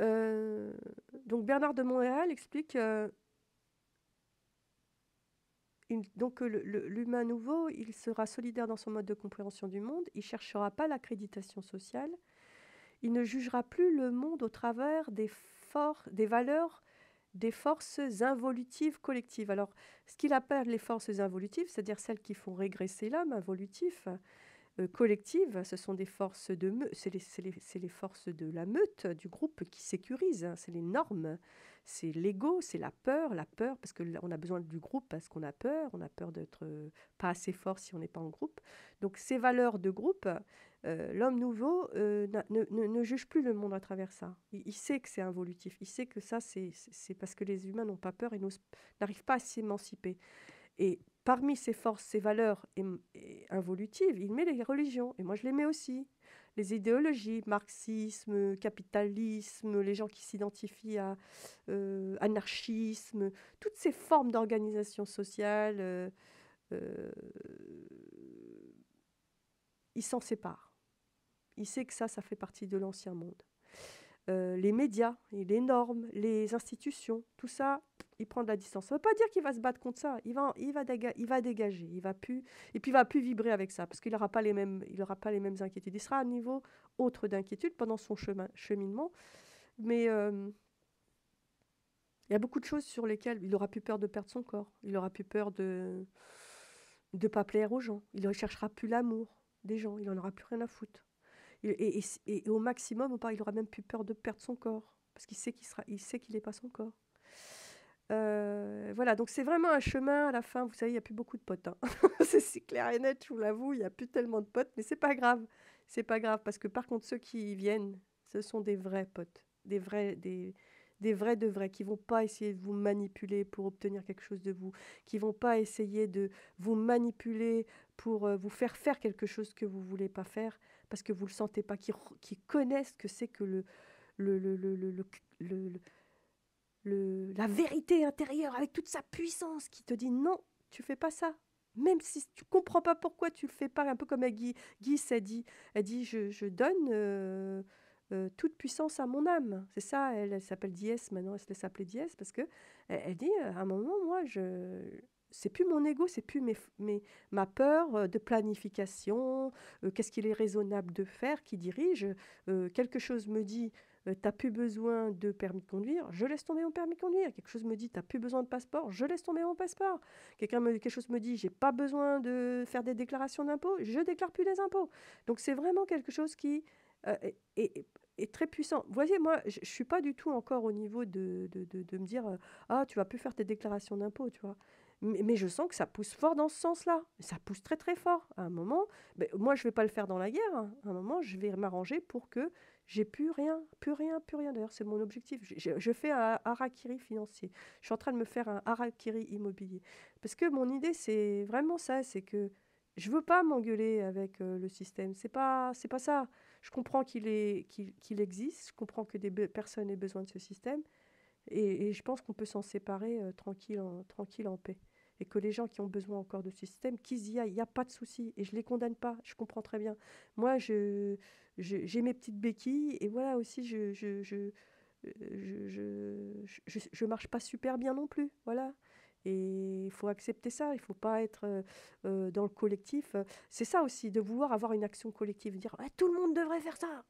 Euh, donc Bernard de Montréal explique euh, l'humain nouveau, il sera solidaire dans son mode de compréhension du monde, il ne cherchera pas l'accréditation sociale, il ne jugera plus le monde au travers des, forts, des valeurs des forces involutives collectives. Alors, ce qu'il appelle les forces involutives, c'est-à-dire celles qui font régresser l'âme, involutif, euh, collective, ce sont des forces de meute, c'est les, forces de la meute, du groupe qui sécurise, hein, c'est les normes, c'est l'ego, c'est la peur, la peur, parce qu'on a besoin du groupe parce qu'on a peur, on a peur d'être euh, pas assez fort si on n'est pas en groupe. Donc ces valeurs de groupe, euh, l'homme nouveau euh, ne, juge plus le monde à travers ça. Il, sait que c'est involutif, il sait que ça, c'est, parce que les humains n'ont pas peur et n'arrivent pas à s'émanciper. Et parmi ces forces, ces valeurs hum, involutives, il met les religions, et moi je les mets aussi les idéologies, marxisme, capitalisme, les gens qui s'identifient à euh, anarchisme, toutes ces formes d'organisation sociale, il euh, euh, ils s'en séparent. Il sait que ça, ça fait partie de l'ancien monde. les médias, et les normes, les institutions, tout ça, il prend de la distance. Ça ne veut pas dire qu'il va se battre contre ça. Il va, il va, il va dégager. Il va plus, et puis il va plus vibrer avec ça parce qu'il n'aura pas, les mêmes, pas les mêmes inquiétudes. Il sera à un niveau autre d'inquiétude pendant son chemin, cheminement. Mais euh, il y a beaucoup de choses sur lesquelles il aura plus peur de perdre son corps. Il aura plus peur de ne pas plaire aux gens. Il ne recherchera plus l'amour des gens. Il n'en aura plus rien à foutre. Et, au maximum, il aura même plus peur de perdre son corps parce qu'il sait qu'il sera, il sait qu'il n'est pas son corps. Euh, voilà, donc c'est vraiment un chemin à la fin. Vous savez, il n'y a plus beaucoup de potes. Hein. c'est clair et net, je vous l'avoue, il n'y a plus tellement de potes, mais c'est pas grave. C'est pas grave parce que par contre, ceux qui y viennent, ce sont des vrais potes, des vrais, des, des vrais de vrais, qui vont pas essayer de vous manipuler pour obtenir quelque chose de vous, qui vont pas essayer de vous manipuler pour euh, vous faire faire quelque chose que vous voulez pas faire parce que vous le sentez pas, qui, qui connaissent que c'est que le, le, le la vérité intérieure avec toute sa puissance qui te dit non, tu fais pas ça. Même si tu comprends pas pourquoi tu le fais pas, un peu comme Agui Guy a dit, elle dit je, je donne euh, euh, toute puissance à mon âme. C'est ça, elle, s'appelle Diès maintenant, elle se laisse appeler Diès parce que elle, dit à un moment, moi, je c'est plus mon ego, c'est plus mes, mes, ma peur euh, de planification, qu'est-ce qu'il est raisonnable de faire qui dirige. quelque chose me dit tu euh, t'as plus besoin de permis de conduire, je laisse tomber mon permis de conduire. Quelque chose me dit, tu t'as plus besoin de passeport, je laisse tomber mon passeport. Quelqu'un me, quelque chose me dit, j'ai pas besoin de faire des déclarations d'impôts, je déclare plus les impôts. Donc c'est vraiment quelque chose qui euh, est, très puissant. Vous voyez, moi, je, ne suis pas du tout encore au niveau de, me dire, euh, ah, tu vas plus faire tes déclarations d'impôts, tu vois. Mais, je sens que ça pousse fort dans ce sens-là. Ça pousse très très fort. À un moment, ben, moi je ne vais pas le faire dans la guerre. Hein. À un moment, je vais m'arranger pour que j'ai plus rien, plus rien, plus rien. D'ailleurs, c'est mon objectif. Je, fais un harakiri financier. Je suis en train de me faire un harakiri immobilier. Parce que mon idée, c'est vraiment ça, c'est que je veux pas m'engueuler avec euh, le système. C'est pas, c'est pas ça. Je comprends qu'il est, qu'il, existe. Je comprends que des personnes aient besoin de ce système. Et, je pense qu'on peut s'en séparer euh, tranquille, tranquille, en paix et que les gens qui ont besoin encore de ce système, qu'ils y aillent, il n'y a pas de souci. Et je ne les condamne pas, je comprends très bien. Moi, je, j'ai mes petites béquilles et voilà aussi, je je, marche pas super bien non plus. Voilà. Et il faut accepter ça, il ne faut pas être euh, euh, dans le collectif. C'est ça aussi, de vouloir avoir une action collective, dire tout le monde devrait faire ça.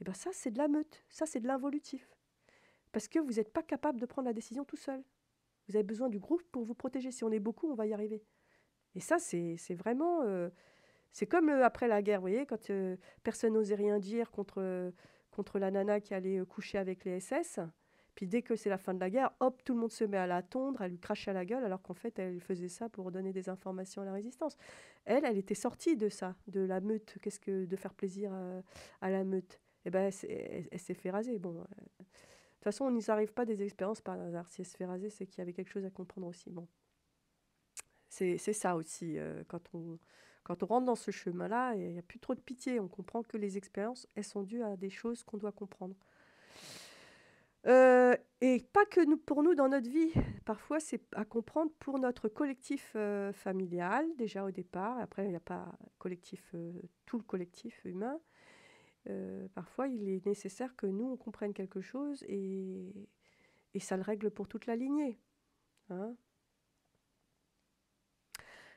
Et eh bien ça, c'est de la meute, ça, c'est de l'involutif. Parce que vous n'êtes pas capable de prendre la décision tout seul. Vous avez besoin du groupe pour vous protéger. Si on est beaucoup, on va y arriver. Et ça, c'est vraiment... Euh, c'est comme euh, après la guerre, vous voyez, quand euh, personne n'osait rien dire contre, contre la nana qui allait coucher avec les SS. Puis dès que c'est la fin de la guerre, hop, tout le monde se met à la tondre, à lui cracher à la gueule, alors qu'en fait, elle faisait ça pour donner des informations à la résistance. Elle, elle était sortie de ça, de la meute. Qu'est-ce que de faire plaisir à, la meute Eh ben, elle, elle s'est fait raser. Bon, de toute façon, on n'y arrive pas des expériences par hasard. Si elle se fait raser, c'est qu'il y avait quelque chose à comprendre aussi. Bon. C'est ça aussi. Euh, quand, on, rentre dans ce chemin-là, il n'y a plus trop de pitié. On comprend que les expériences, elles sont dues à des choses qu'on doit comprendre. Euh, et pas que nous, pour nous dans notre vie. Parfois, c'est à comprendre pour notre collectif euh, familial, déjà au départ. Après, il n'y a pas collectif, tout le collectif humain. Euh, parfois il est nécessaire que nous, on comprenne quelque chose et, ça le règle pour toute la lignée. Hein.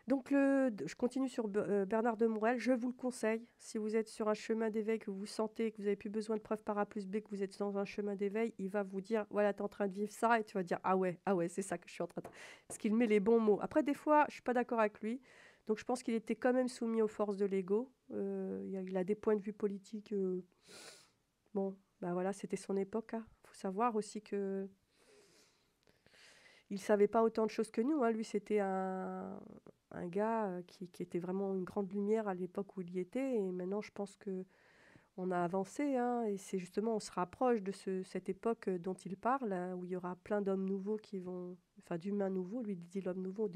donc le, je continue sur euh, Bernard de Morel. Je vous le conseille, si vous êtes sur un chemin d'éveil, que vous sentez que vous n'avez plus besoin de preuves par A plus B, que vous êtes dans un chemin d'éveil, il va vous dire, voilà, tu es en train de vivre ça, et tu vas dire, ah ouais, ah ouais, c'est ça que je suis en train de... Parce qu'il met les bons mots. Après, des fois, je ne suis pas d'accord avec lui, donc je pense qu'il était quand même soumis aux forces de l'ego, euh, il a des points de vue politiques. Euh, bon, ben voilà, c'était son époque. Il hein. faut savoir aussi que il savait pas autant de choses que nous. Hein. Lui, c'était un, gars euh, qui, était vraiment une grande lumière à l'époque où il y était. Et maintenant, je pense que on a avancé. Hein. et c'est justement, on se rapproche de cette époque dont il parle, où il y aura plein d'hommes nouveaux qui vont, enfin d'humains nouveaux. Lui, il dit l'homme nouveau.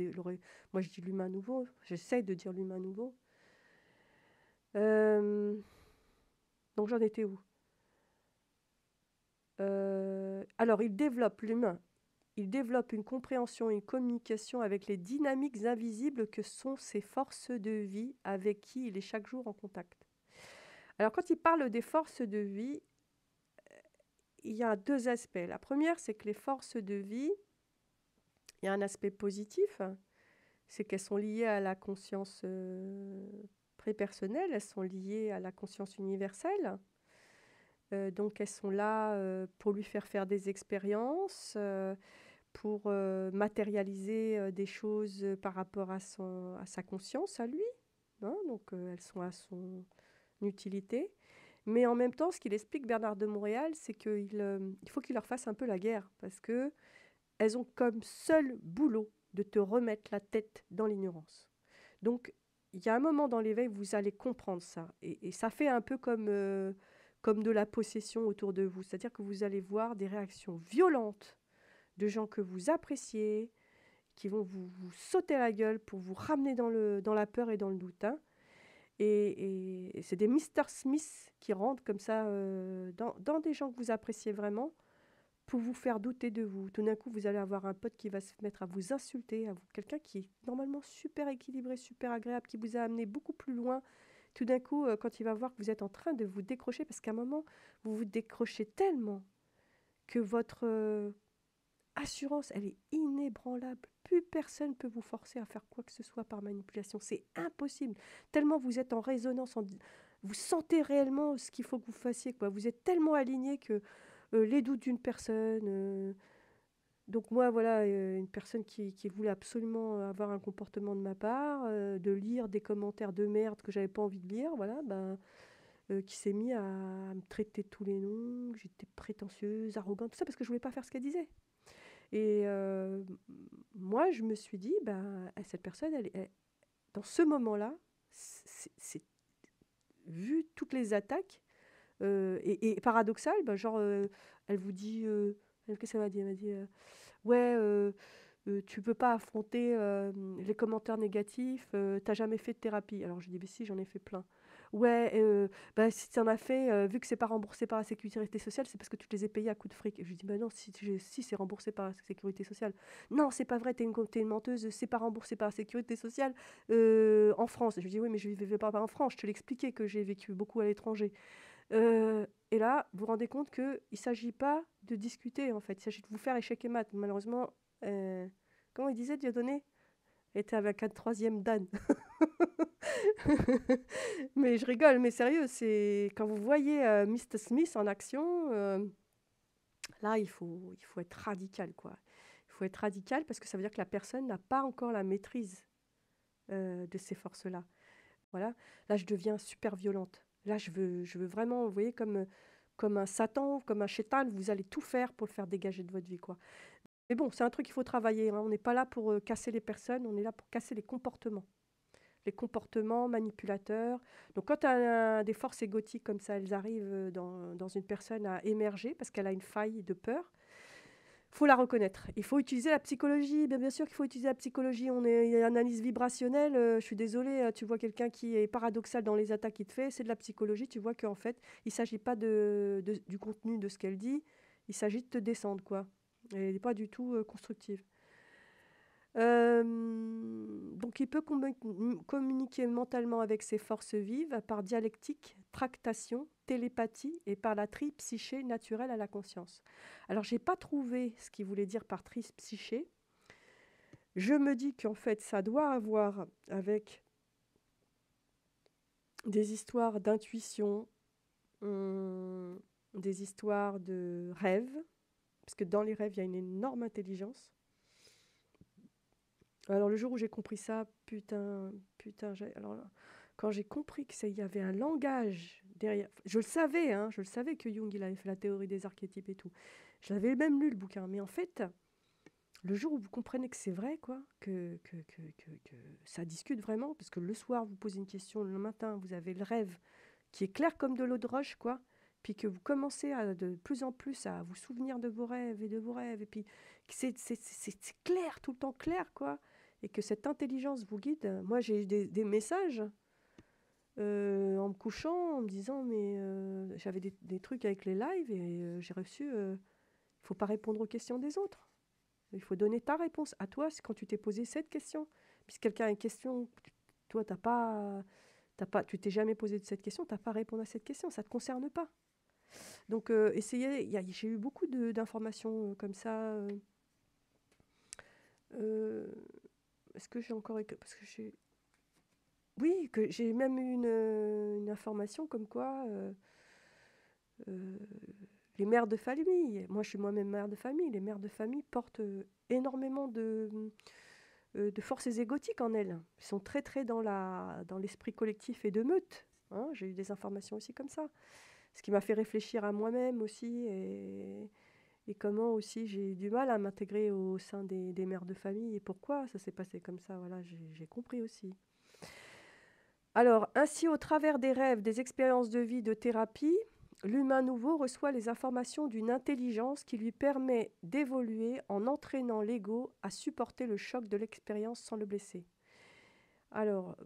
moi, je dis l'humain nouveau. J'essaie de dire l'humain nouveau. Euh, donc j'en étais où euh, Alors il développe l'humain, il développe une compréhension, une communication avec les dynamiques invisibles que sont ces forces de vie avec qui il est chaque jour en contact. Alors quand il parle des forces de vie, euh, il y a deux aspects. La première, c'est que les forces de vie, il y a un aspect positif, hein. c'est qu'elles sont liées à la conscience personnelles, elles sont liées à la conscience universelle. Euh, donc elles sont là euh, pour lui faire faire des expériences, euh, pour matérialiser des choses par rapport à, son, à sa conscience, à lui. Hein. donc elles sont à son utilité. Mais en même temps, ce qu'il explique Bernard de Montréal, c'est qu'il il faut qu'il leur fasse un peu la guerre, parce que elles ont comme seul boulot de te remettre la tête dans l'ignorance. Donc il y a un moment dans l'éveil, vous allez comprendre ça. Et, ça fait un peu comme, euh, comme de la possession autour de vous. C'est-à-dire que vous allez voir des réactions violentes de gens que vous appréciez, qui vont vous, sauter la gueule pour vous ramener dans, le, dans la peur et dans le doute. Hein. Et, c'est des Mr. Smith qui rentrent comme ça euh, dans, des gens que vous appréciez vraiment pour vous faire douter de vous. Tout d'un coup, vous allez avoir un pote qui va se mettre à vous insulter, à vous, quelqu'un qui est normalement super équilibré, super agréable, qui vous a amené beaucoup plus loin. Tout d'un coup, euh, quand il va voir que vous êtes en train de vous décrocher, parce qu'à un moment, vous vous décrochez tellement que votre euh, assurance, elle est inébranlable. Plus personne ne peut vous forcer à faire quoi que ce soit par manipulation. C'est impossible. Tellement vous êtes en résonance, en, vous sentez réellement ce qu'il faut que vous fassiez. Quoi. Vous êtes tellement aligné que euh, les doutes d'une personne. Euh, donc moi, voilà, euh, une personne qui, voulait absolument avoir un comportement de ma part, de lire des commentaires de merde que j'avais pas envie de lire, voilà, ben, qui s'est mis à, me traiter tous les noms, j'étais prétentieuse, arrogante, tout ça, parce que je voulais pas faire ce qu'elle disait. Et moi, je me suis dit, ben, eh, cette personne, elle, dans ce moment-là, c'est vu toutes les attaques euh, et, paradoxal, bah, genre, euh, elle vous dit, euh, qu'est-ce qu'elle m'a dit Elle m'a dit, ouais, tu peux pas affronter les commentaires négatifs, t'as jamais fait de thérapie. Alors je dis, mais si, j'en ai fait plein. Ouais, bah, si tu en as fait, vu que c'est pas remboursé par la sécurité sociale, c'est parce que tu les as payés à coup de fric. Et je lui dis, bah non, si, si c'est remboursé par la sécurité sociale. Non, c'est pas vrai, t'es une, es une menteuse, c'est pas remboursé par la sécurité sociale en France. je lui dis, oui, mais je vivais pas en France, je te l'expliquais que j'ai vécu beaucoup à l'étranger. Euh, et là, vous vous rendez compte qu'il ne s'agit pas de discuter, en fait. Il s'agit de vous faire échec et mat. Malheureusement, euh, comment il disait donné Il était avec un troisième Dan. mais je rigole, mais sérieux, c'est quand vous voyez euh, Mr. Smith en action, euh, là, il faut, il faut être radical, quoi. Il faut être radical parce que ça veut dire que la personne n'a pas encore la maîtrise de ces forces-là. Voilà, là, je deviens super violente Là, je veux, vraiment, vous voyez, comme, comme un Satan, comme un chétan, vous allez tout faire pour le faire dégager de votre vie. quoi. Mais bon, c'est un truc qu'il faut travailler. Hein. On n'est pas là pour euh, casser les personnes, on est là pour casser les comportements. Les comportements manipulateurs. Donc quand des forces égotiques comme ça, elles arrivent euh, dans une personne à émerger parce qu'elle a une faille de peur, faut la reconnaître. Il faut utiliser la psychologie. Bien, sûr qu'il faut utiliser la psychologie. On est, il y a vibrationnelle. Euh, je suis désolée, euh, tu vois quelqu'un qui est paradoxal dans les attaques qu'il te fait. C'est de la psychologie. Tu vois qu'en fait, il ne s'agit pas de, du contenu de ce qu'elle dit. Il s'agit de te descendre, quoi. Elle n'est pas du tout euh, constructive. Euh, donc il peut communiquer mentalement avec ses forces vives par dialectique, tractation, télépathie et par la tri psyché naturelle à la conscience. Alors j'ai pas trouvé ce qu'il voulait dire par tri psyché. Je me dis qu'en fait ça doit avoir avec des histoires d'intuition, hum, des histoires de rêves, parce que dans les rêves il y a une énorme intelligence. Alors le jour où j'ai compris ça, putain, putain, alors quand j'ai compris que qu'il y avait un langage derrière, je le savais, hein, je le savais que Jung il avait fait la théorie des archétypes et tout. Je l'avais même lu le bouquin, mais en fait, le jour où vous comprenez que c'est vrai, quoi, que ça discute vraiment, parce que le soir vous posez une question, le matin vous avez le rêve qui est clair comme de l'eau de roche, quoi puis que vous commencez à, de plus en plus à vous souvenir de vos rêves et de vos rêves, et puis c'est clair, tout le temps clair, quoi et que cette intelligence vous guide. Moi, j'ai eu des, messages euh, en me couchant, en me disant, mais euh, j'avais des, trucs avec les lives et euh, j'ai reçu, il ne faut pas répondre aux questions des autres. Il faut donner ta réponse à toi quand tu t'es posé cette question. Puisque quelqu'un a une question, toi, t'as pas, pas, tu t'es jamais posé cette question, tu n'as pas répondu à cette question, ça ne te concerne pas. Donc, essayez, j'ai eu beaucoup d'informations comme ça. Euh, est-ce que j'ai encore parce que j'ai oui que j'ai même eu une, information comme quoi euh, euh, les mères de famille. Moi, je suis moi-même mère de famille. Les mères de famille portent euh, énormément de de forces égotiques en elles. Ils sont très très dans la dans l'esprit collectif et de meute. Hein. j'ai eu des informations aussi comme ça, ce qui m'a fait réfléchir à moi-même aussi et et comment aussi j'ai eu du mal à m'intégrer au sein des, mères de famille et pourquoi ça s'est passé comme ça. Voilà, j'ai compris aussi. Alors, ainsi, au travers des rêves, des expériences de vie, de thérapie, l'humain nouveau reçoit les informations d'une intelligence qui lui permet d'évoluer en entraînant l'ego à supporter le choc de l'expérience sans le blesser. Alors,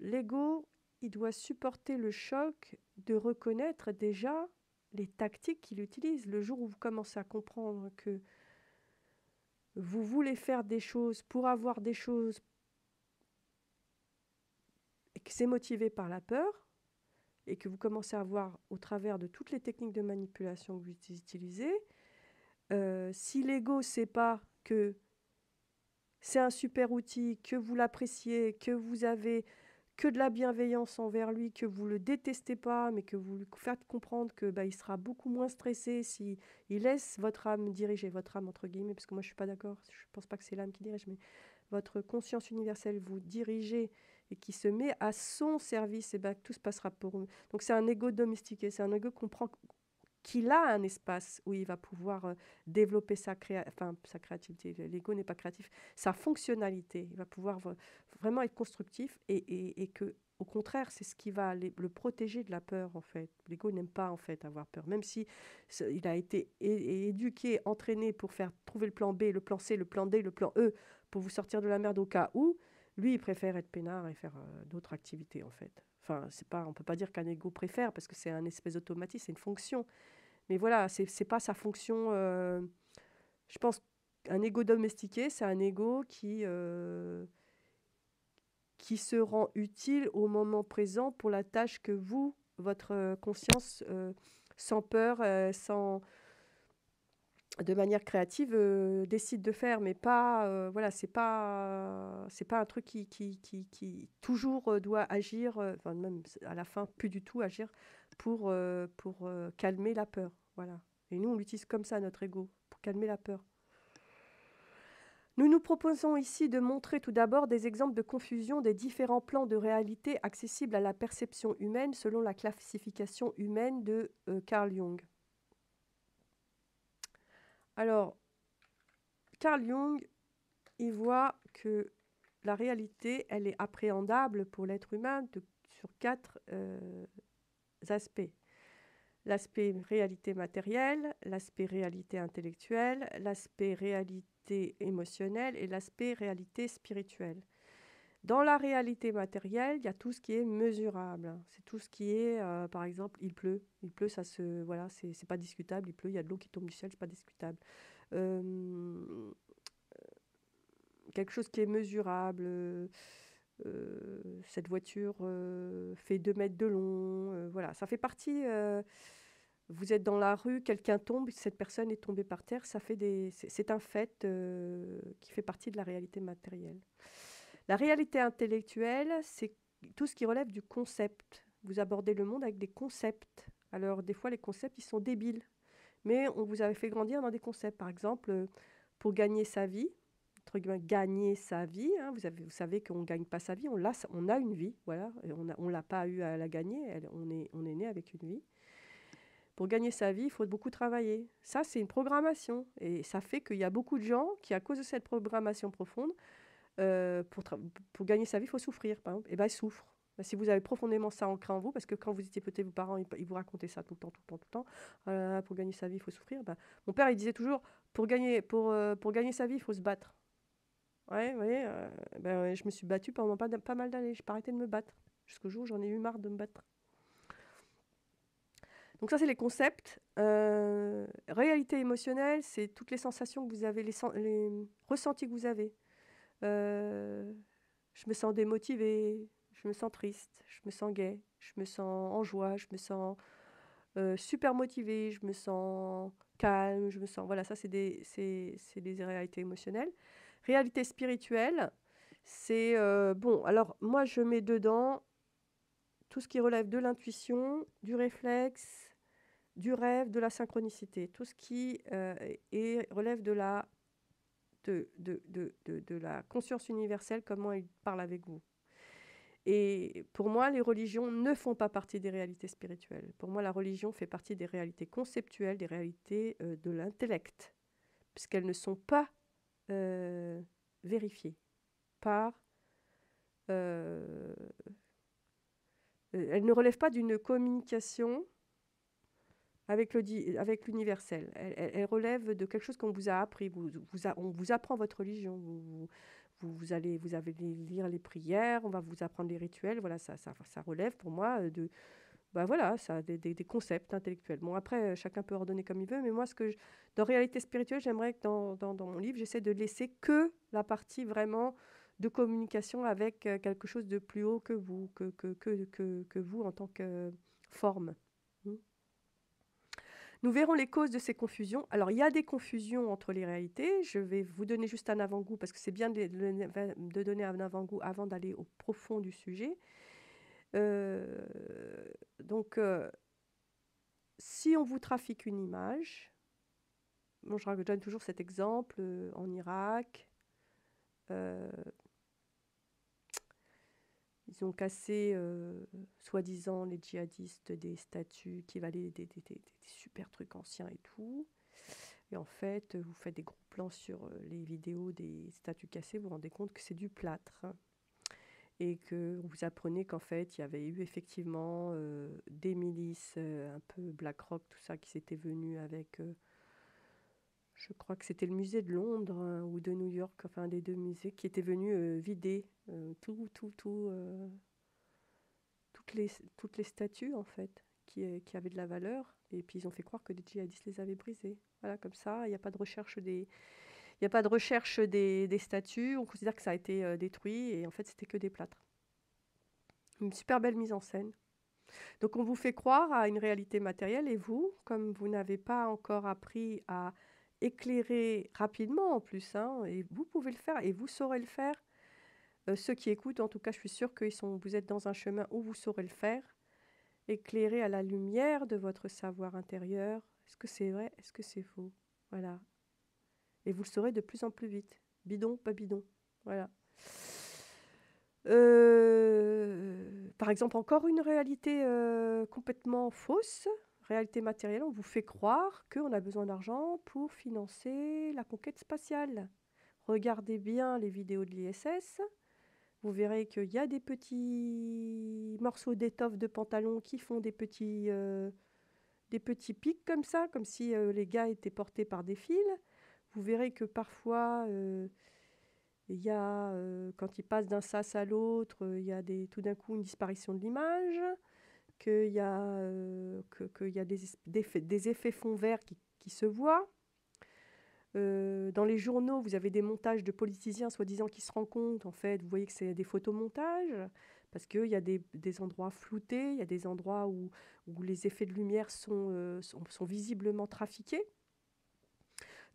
l'ego, il doit supporter le choc de reconnaître déjà les tactiques qu'il utilise. Le jour où vous commencez à comprendre que vous voulez faire des choses pour avoir des choses et que c'est motivé par la peur, et que vous commencez à voir au travers de toutes les techniques de manipulation que vous utilisez, euh, si l'ego ne sait pas que c'est un super outil, que vous l'appréciez, que vous avez que de la bienveillance envers lui, que vous le détestez pas, mais que vous lui faites comprendre que bah, il sera beaucoup moins stressé si il laisse votre âme diriger, votre âme entre guillemets, parce que moi je suis pas d'accord, je pense pas que c'est l'âme qui dirige, mais votre conscience universelle vous dirige et qui se met à son service, et bah, tout se passera pour vous. Donc c'est un ego domestiqué, c'est un ego qu'on prend qu'il a un espace où il va pouvoir euh, développer sa, créa enfin, sa créativité, l'ego n'est pas créatif, sa fonctionnalité, il va pouvoir euh, vraiment être constructif et, et, que au contraire, c'est ce qui va le protéger de la peur, en fait. L'ego n'aime pas, en fait, avoir peur. Même si il a été éduqué, entraîné pour faire trouver le plan B, le plan C, le plan D, le plan E, pour vous sortir de la merde au cas où, lui, il préfère être peinard et faire euh, d'autres activités, en fait. Enfin, c'est pas, on peut pas dire qu'un ego préfère, parce que c'est un espèce d'automatisme, c'est une fonction. Mais voilà, ce n'est pas sa fonction. Euh, je pense qu'un ego domestiqué, c'est un ego qui, euh, qui se rend utile au moment présent pour la tâche que vous, votre euh, conscience, sans peur, sans de manière créative décide de faire mais pas voilà c'est pas pas un truc qui toujours doit agir même à la fin plus du tout agir pour, euh, pour euh, calmer la peur. Voilà. Et nous, on l'utilise comme ça, notre ego, pour calmer la peur. Nous nous proposons ici de montrer tout d'abord des exemples de confusion des différents plans de réalité accessibles à la perception humaine selon la classification humaine de euh, Carl Jung. Alors, Carl Jung, il voit que la réalité, elle est appréhendable pour l'être humain de, sur quatre aspects. L'aspect réalité matérielle, l'aspect réalité intellectuelle, l'aspect réalité émotionnelle et l'aspect réalité spirituelle. Dans la réalité matérielle, il y a tout ce qui est mesurable. C'est tout ce qui est, euh, par exemple, il pleut. Il pleut, ça se, voilà, c'est, pas discutable. Il pleut, il y a de l'eau qui tombe du ciel, c'est pas discutable. Euh, quelque chose qui est mesurable. Euh, cette voiture euh, fait 2 mètres de long. Euh, voilà, ça fait partie. vous êtes dans la rue, quelqu'un tombe, cette personne est tombée par terre. Ça fait des, c'est un fait qui fait partie de la réalité matérielle. La réalité intellectuelle, c'est tout ce qui relève du concept. Vous abordez le monde avec des concepts. Alors des fois, les concepts, ils sont débiles. Mais on vous avait fait grandir dans des concepts. Par exemple, pour gagner sa vie, gagner sa vie. Hein. Vous, savez qu'on ne gagne pas sa vie, on, a une vie, voilà. on ne l'a pas eu à la gagner, on, est, né avec une vie. Pour gagner sa vie, il faut beaucoup travailler. Ça, c'est une programmation. Et ça fait qu'il y a beaucoup de gens qui, à cause de cette programmation profonde, euh, pour, gagner sa vie, il faut souffrir, Et eh bien, ils souffrent. Ben, si vous avez profondément ça ancré en vous, parce que quand vous étiez peut-être vos parents, ils, vous racontaient ça tout le temps, tout le temps, tout le temps, «Ah pour gagner sa vie, il faut souffrir. Ben, mon père, il disait toujours, pour gagner, pour euh, gagner sa vie, il faut se battre. Ouais, vous voyez, euh, ben, je me suis battue pendant pas, pas mal d'années. J'ai pas arrêté de me battre. Jusqu'au jour où j'en ai eu marre de me battre. Donc ça, c'est les concepts. Euh, réalité émotionnelle, c'est toutes les sensations que vous avez, les, ressentis que vous avez. Euh, je me sens démotivée, je me sens triste, je me sens gaie, je me sens en joie, je me sens super motivée, je me sens calme, je me sens... Voilà, ça, c'est des, des réalités émotionnelles. Réalité spirituelle, c'est euh, bon. Alors moi, je mets dedans tout ce qui relève de l'intuition, du réflexe, du rêve, de la synchronicité, tout ce qui euh, est, relève de la de, la conscience universelle, comment elle parle avec vous. Et pour moi, les religions ne font pas partie des réalités spirituelles. Pour moi, la religion fait partie des réalités conceptuelles, des réalités euh, de l'intellect, puisqu'elles ne sont pas euh, vérifiée par... Euh, euh, elle ne relève pas d'une communication avec l'universel. Elle, elle, relève de quelque chose qu'on vous a appris. Vous, vous on vous apprend votre religion. Vous, vous, allez, vous avez lire les prières, on va vous apprendre les rituels. Voilà, ça, ça, ça relève pour moi euh, de, bah, voilà, ça, des, des, concepts intellectuels. Bon, après, euh, chacun peut ordonner comme il veut, mais moi, ce que dans réalité spirituelle, j'aimerais que dans, mon livre, j'essaie de laisser que la partie vraiment de communication avec euh, quelque chose de plus haut que vous, que, vous en tant que euh, forme. Hmm. Nous verrons les causes de ces confusions. Alors, il y a des confusions entre les réalités. Je vais vous donner juste un avant-goût, parce que c'est bien de, de donner un avant-goût avant d'aller au profond du sujet. Euh, donc, euh, si on vous trafique une image, bon, je donne toujours cet exemple euh, en Irak. ils ont cassé, soi-disant, les djihadistes des statues qui valaient des, super trucs anciens et tout. Et en fait, vous faites des gros plans sur les vidéos des statues cassées, vous vous rendez compte que c'est du plâtre. Hein et que vous apprenez qu'en fait, il y avait eu effectivement euh, des milices euh, un peu Black Rock, tout ça, qui s'étaient venu avec, euh, je crois que c'était le musée de Londres hein, ou de New York, enfin des deux musées, qui étaient venus vider tout, tout, tout, toutes, les, toutes les statues, en fait, qui, qui avaient de la valeur. Et puis, ils ont fait croire que des djihadistes les avaient brisées. Voilà, comme ça, il n'y a pas de recherche des il n'y a pas de recherche des, statues. On considère que ça a été euh, détruit et en fait, c'était que des plâtres. Une super belle mise en scène. Donc on vous fait croire à une réalité matérielle et vous, comme vous n'avez pas encore appris à éclairer rapidement en plus, hein, et vous pouvez le faire et vous saurez le faire. Euh, ceux qui écoutent, en tout cas, je suis sûre que vous êtes dans un chemin où vous saurez le faire. Éclairer à la lumière de votre savoir intérieur. Est-ce que c'est vrai Est-ce que c'est faux Voilà. Et vous le saurez de plus en plus vite. Bidon, pas bidon. Voilà. Euh, par exemple, encore une réalité euh, complètement fausse, réalité matérielle, on vous fait croire qu'on a besoin d'argent pour financer la conquête spatiale. Regardez bien les vidéos de l'ISS, vous verrez qu'il y a des petits morceaux d'étoffe de pantalon qui font des petits, euh, des petits pics comme ça, comme si les gars étaient portés par des fils vous verrez que parfois, euh, il y a, euh, quand il passe d'un sas à l'autre, euh, il y a des, tout d'un coup une disparition de l'image, qu'il y a, des, effets, fonds verts qui, se voient. dans les journaux, vous avez des montages de politiciens soi-disant qui se rencontrent. En fait, vous voyez que c'est des photomontages parce qu'il y a des, endroits floutés, il y a des endroits où, où les effets de lumière sont, sont, visiblement trafiqués.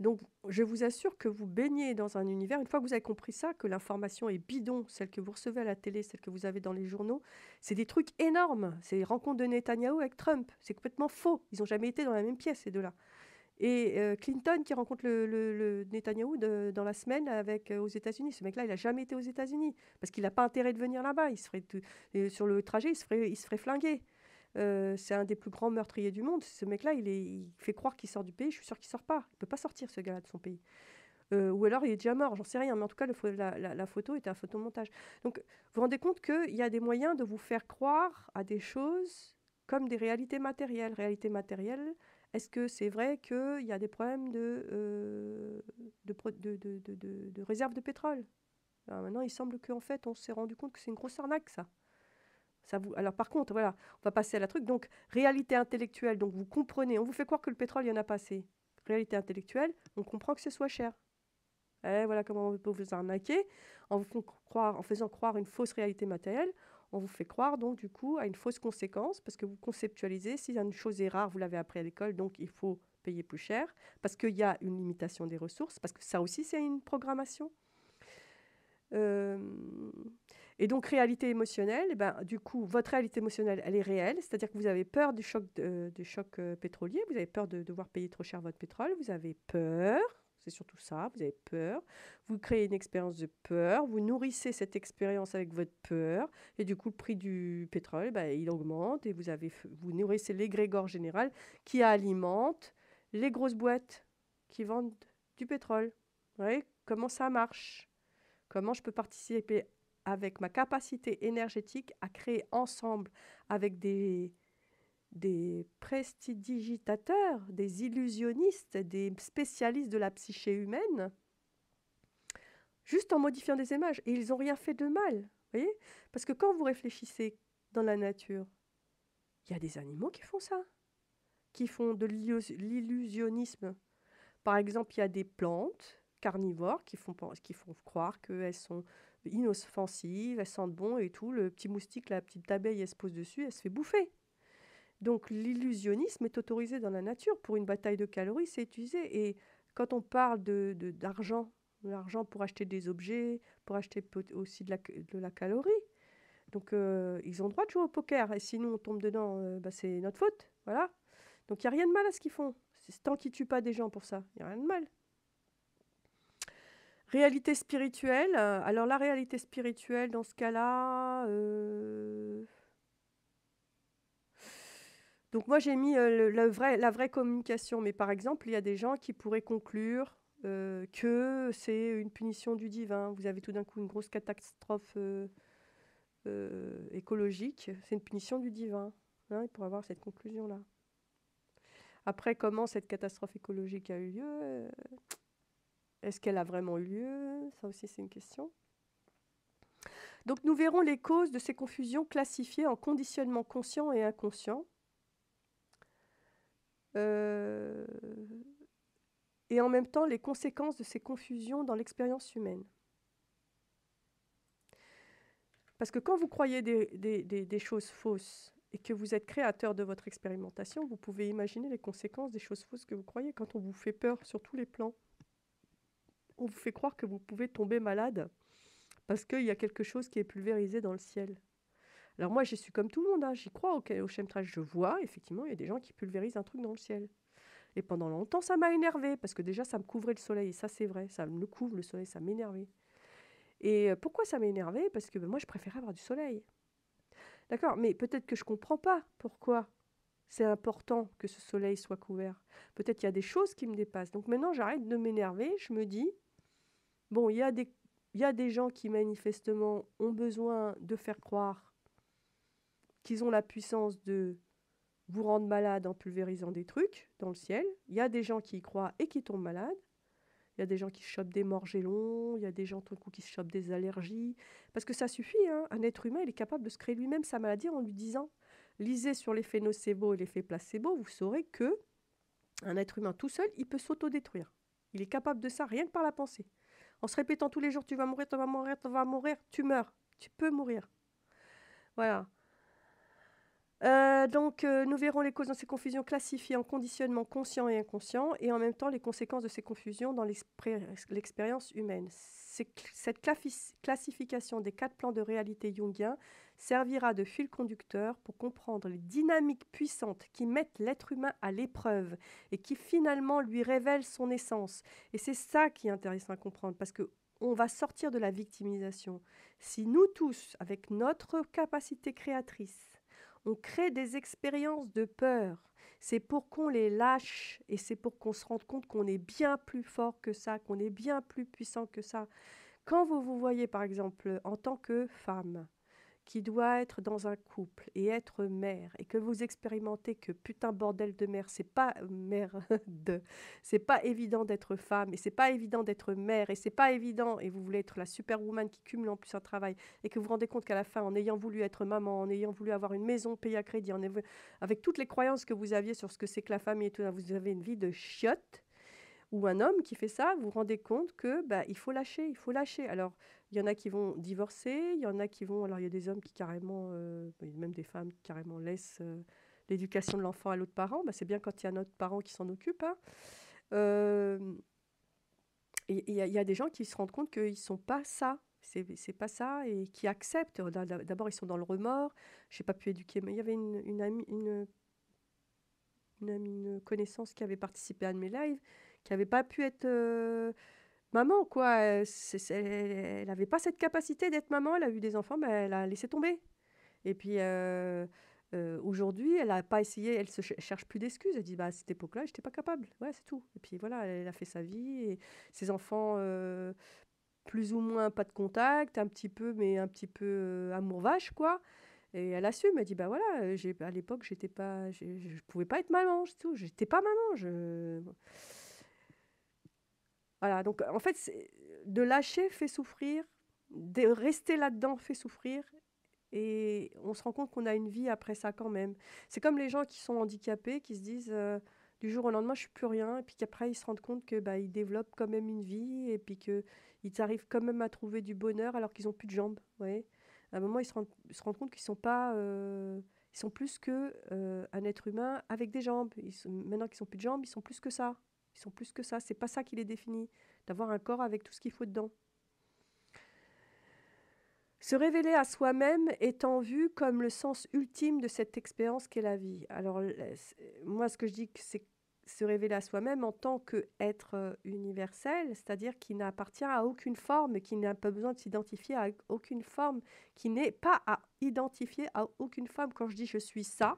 Donc, je vous assure que vous baignez dans un univers. Une fois que vous avez compris ça, que l'information est bidon, celle que vous recevez à la télé, celle que vous avez dans les journaux, c'est des trucs énormes. C'est les rencontres de Netanyahu avec Trump. C'est complètement faux. Ils n'ont jamais été dans la même pièce, ces deux-là. Et euh, Clinton qui rencontre le, Netanyahu dans la semaine avec, euh, aux États-Unis. Ce mec-là, il n'a jamais été aux États-Unis parce qu'il n'a pas intérêt de venir là-bas. Il se euh, sur le trajet, il se il se ferait flinguer. Euh, c'est un des plus grands meurtriers du monde. Ce mec-là, il, fait croire qu'il sort du pays. Je suis sûr qu'il sort pas. Il peut pas sortir, ce gars-là, de son pays. Euh, ou alors il est déjà mort, j'en sais rien, mais en tout cas le, la, la, photo était un photomontage. Donc vous vous rendez compte qu'il y a des moyens de vous faire croire à des choses comme des réalités matérielles. Réalité matérielle, est-ce que c'est vrai qu'il y a des problèmes de, euh, de, réserve de pétrole ah, Maintenant, il semble qu'en fait, on s'est rendu compte que c'est une grosse arnaque, ça. Alors par contre, voilà, on va passer à la truc. Donc, réalité intellectuelle, donc vous comprenez, on vous fait croire que le pétrole, il y en a pas assez. Réalité intellectuelle, on comprend que ce soit cher. Et eh, voilà comment on peut vous arnaquer. En vous croire, en faisant croire une fausse réalité matérielle, on vous fait croire donc du coup à une fausse conséquence, parce que vous conceptualisez, si une chose est rare, vous l'avez appris à l'école, donc il faut payer plus cher, parce qu'il y a une limitation des ressources, parce que ça aussi c'est une programmation. Euh, et donc, réalité émotionnelle, eh ben, du coup, votre réalité émotionnelle, elle est réelle, c'est-à-dire que vous avez peur du choc, euh, choc euh, pétrolier, vous avez peur de devoir payer trop cher votre pétrole, vous avez peur, c'est surtout ça, vous avez peur, vous créez une expérience de peur, vous nourrissez cette expérience avec votre peur, et du coup le prix du pétrole, eh ben, il augmente, et vous, avez, vous nourrissez l'égrégore général qui alimente les grosses boîtes qui vendent du pétrole. Vous voyez comment ça marche Comment je peux participer avec ma capacité énergétique à créer ensemble avec des, des prestidigitateurs, des illusionnistes, des spécialistes de la psyché humaine, juste en modifiant des images. Et ils n'ont rien fait de mal, voyez Parce que quand vous réfléchissez dans la nature, il y a des animaux qui font ça, qui font de l'illusionnisme. Par exemple, il y a des plantes carnivores qui font, qui font croire qu'elles sont inoffensive, elles sentent bon et tout. Le petit moustique, la petite abeille, elle se pose dessus, elle se fait bouffer. Donc l'illusionnisme est autorisé dans la nature. Pour une bataille de calories, c'est utilisé. Et quand on parle de, d'argent, l'argent pour acheter des objets, pour acheter aussi de la, calorie, donc euh, ils ont droit de jouer au poker. Et si nous, on tombe dedans, euh, bah, c'est notre faute. Voilà. Donc il n'y a rien de mal à ce qu'ils font. C'est tant qu'ils tuent pas des gens pour ça. Il n'y a rien de mal. Réalité spirituelle. Euh, alors la réalité spirituelle, dans ce cas-là... Euh, donc moi, j'ai mis euh, le, la vraie communication. Mais par exemple, il y a des gens qui pourraient conclure que c'est une punition du divin. Vous avez tout d'un coup une grosse catastrophe écologique. C'est une punition du divin. Hein, il avoir cette conclusion-là. Après, comment cette catastrophe écologique a eu lieu est-ce qu'elle a vraiment eu lieu Ça aussi, c'est une question. Donc nous verrons les causes de ces confusions classifiées en conditionnement conscient et inconscient. Euh, et en même temps les conséquences de ces confusions dans l'expérience humaine. Parce que quand vous croyez des, choses fausses et que vous êtes créateur de votre expérimentation, vous pouvez imaginer les conséquences des choses fausses que vous croyez quand on vous fait peur sur tous les plans on vous fait croire que vous pouvez tomber malade parce qu'il y a quelque chose qui est pulvérisé dans le ciel. Alors moi, je suis comme tout le monde, hein. j'y crois au, au chemtrail. Je vois, effectivement, il y a des gens qui pulvérisent un truc dans le ciel. Et pendant longtemps, ça m'a énervé parce que déjà, ça me couvrait le soleil. Et ça, c'est vrai, ça me couvre le soleil, ça m'énervait. Et euh, pourquoi ça m'énervait Parce que ben, moi, je préférais avoir du soleil. D'accord, mais peut-être que je ne comprends pas pourquoi c'est important que ce soleil soit couvert. Peut-être qu'il y a des choses qui me dépassent. Donc maintenant, j'arrête de m'énerver, je me dis, Bon, il y, a des, gens qui manifestement ont besoin de faire croire qu'ils ont la puissance de vous rendre malade en pulvérisant des trucs dans le ciel. Il y a des gens qui y croient et qui tombent malades. Il y a des gens qui chopent des morgellons, il y a des gens tout coup qui se chopent des allergies. Parce que ça suffit, hein. un être humain, il est capable de se créer lui-même sa maladie en lui disant lisez sur l'effet nocebo et l'effet placebo, vous saurez que un être humain tout seul, il peut s'autodétruire. Il est capable de ça rien que par la pensée. En se répétant tous les jours, tu vas mourir, tu vas mourir, tu vas mourir, tu meurs. Tu peux mourir. Voilà. Euh, donc, euh, nous verrons les causes de ces confusions classifiées en conditionnement conscient et inconscient, et en même temps les conséquences de ces confusions dans l'expérience humaine. Cette classification des quatre plans de réalité jungiens servira de fil conducteur pour comprendre les dynamiques puissantes qui mettent l'être humain à l'épreuve et qui finalement lui révèlent son essence. Et c'est ça qui est intéressant à comprendre parce que on va sortir de la victimisation. Si nous tous, avec notre capacité créatrice, on crée des expériences de peur, c'est pour qu'on les lâche et c'est pour qu'on se rende compte qu'on est bien plus fort que ça, qu'on est bien plus puissant que ça. Quand vous vous voyez par exemple en tant que femme, qui doit être dans un couple et être mère et que vous expérimentez que putain bordel de mère, c'est pas euh, mère de, c'est pas évident d'être femme et c'est pas évident d'être mère et c'est pas évident et vous voulez être la superwoman qui cumule en plus un travail et que vous vous rendez compte qu'à la fin, en ayant voulu être maman, en ayant voulu avoir une maison payée à crédit, avec toutes les croyances que vous aviez sur ce que c'est que la famille et tout, hein, vous avez une vie de chiotte ou un homme qui fait ça, vous vous rendez compte que bah, il faut lâcher, il faut lâcher. Alors, il y en a qui vont divorcer, il y en a qui vont. Alors, il y a des hommes qui carrément, euh, même des femmes qui carrément laissent euh, l'éducation de l'enfant à l'autre parent. Bah, c'est bien quand il y a un autre parent qui s'en occupe. Hein. et il y, a des gens qui se rendent compte qu'ils ne sont pas ça. C'est pas ça et qui acceptent. D'abord, ils sont dans le remords. J'ai pas pu éduquer, mais il y avait une, amie, une une, connaissance qui avait participé à un de mes lives qui n'avait pas pu être euh, maman, quoi. Elle n'avait pas cette capacité d'être maman. Elle a eu des enfants, mais elle a laissé tomber. Et puis euh, euh, aujourd'hui, elle n'a pas essayé. Elle se cherche plus d'excuses. Elle dit bah à cette époque-là, j'étais pas capable. Ouais, c'est tout. Et puis voilà, elle, a fait sa vie. Et ses enfants. plus ou moins pas de contact, un petit peu, mais un petit peu amour vache, quoi. Et elle assume, elle dit bah voilà, à l'époque j'étais pas, je pouvais pas être maman, tout, j'étais pas maman. Je... Voilà, donc en fait, euh, de lâcher fait souffrir, de rester là-dedans fait souffrir, et on se rend compte qu'on a une vie après ça quand même. C'est comme les gens qui sont handicapés, qui se disent euh, du jour au lendemain, je suis plus rien, et puis qu'après ils se rendent compte que bah, développent quand même une vie, et puis qu'ils arrivent quand même à trouver du bonheur alors qu'ils n'ont plus de jambes. à un moment, ils se rendent, compte qu'ils sont pas, euh, ils sont plus que un être humain avec des jambes. maintenant qu'ils n'ont plus de jambes, ils sont plus que ça. Ils sont plus que ça. C'est pas ça qui les définit. D'avoir un corps avec tout ce qu'il faut dedans. Se révéler à soi-même étant vu comme le sens ultime de cette expérience qu'est la vie. Alors, euh, moi, ce que je dis, c'est se révéler à soi-même en tant qu'être euh, universel, c'est-à-dire qui n'appartient à aucune forme, qui n'a pas besoin de s'identifier à aucune forme, qui n'est pas à identifier à aucune forme. Quand je dis je suis ça,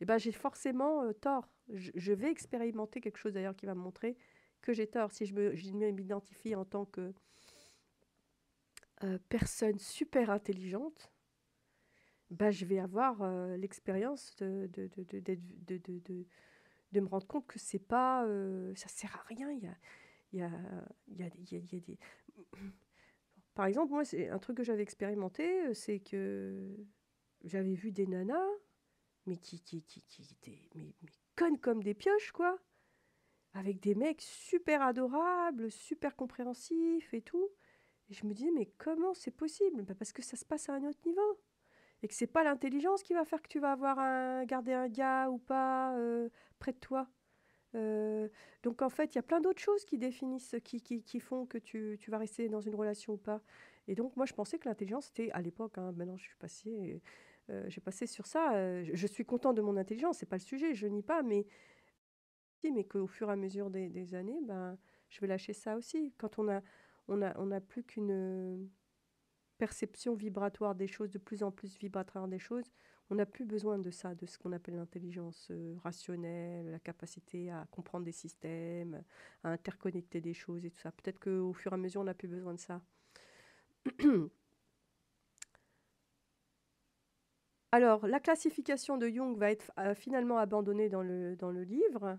eh ben, j'ai forcément euh, tort. Je, vais expérimenter quelque chose d'ailleurs qui va me montrer que j'ai tort. Si je m'identifie en tant que euh, personne super intelligente, ben, je vais avoir euh, l'expérience de de, me rendre compte que c'est pas, ça ne sert à rien. Il y a, il des... Par exemple, moi, c'est un truc que j'avais expérimenté, c'est que j'avais vu des nanas mais qui, qui, qui, mais, connes comme des pioches, quoi. Avec des mecs super adorables, super compréhensifs et tout. Et je me disais, mais comment c'est possible bah, Parce que ça se passe à un autre niveau. Et que c'est pas l'intelligence qui va faire que tu vas avoir un, garder un gars ou pas euh, près de toi. Euh, donc en fait, il y a plein d'autres choses qui définissent, qui, qui, font que tu, vas rester dans une relation ou pas. Et donc moi, je pensais que l'intelligence, c'était à l'époque, hein, maintenant je suis passée, euh, j'ai passé sur ça. Euh, je suis content de mon intelligence, c'est pas le sujet, je nie pas, mais mais fur et à mesure des, années, ben, je vais lâcher ça aussi. Quand on a, on a, on a plus qu'une euh, perception vibratoire des choses, de plus en plus vibratoire des choses, on n'a plus besoin de ça, de ce qu'on appelle l'intelligence rationnelle, la capacité à comprendre des systèmes, à interconnecter des choses et tout ça. Peut-être qu'au fur et à mesure, on n'a plus besoin de ça. Alors, la classification de Jung va être euh, finalement abandonnée dans le, dans le livre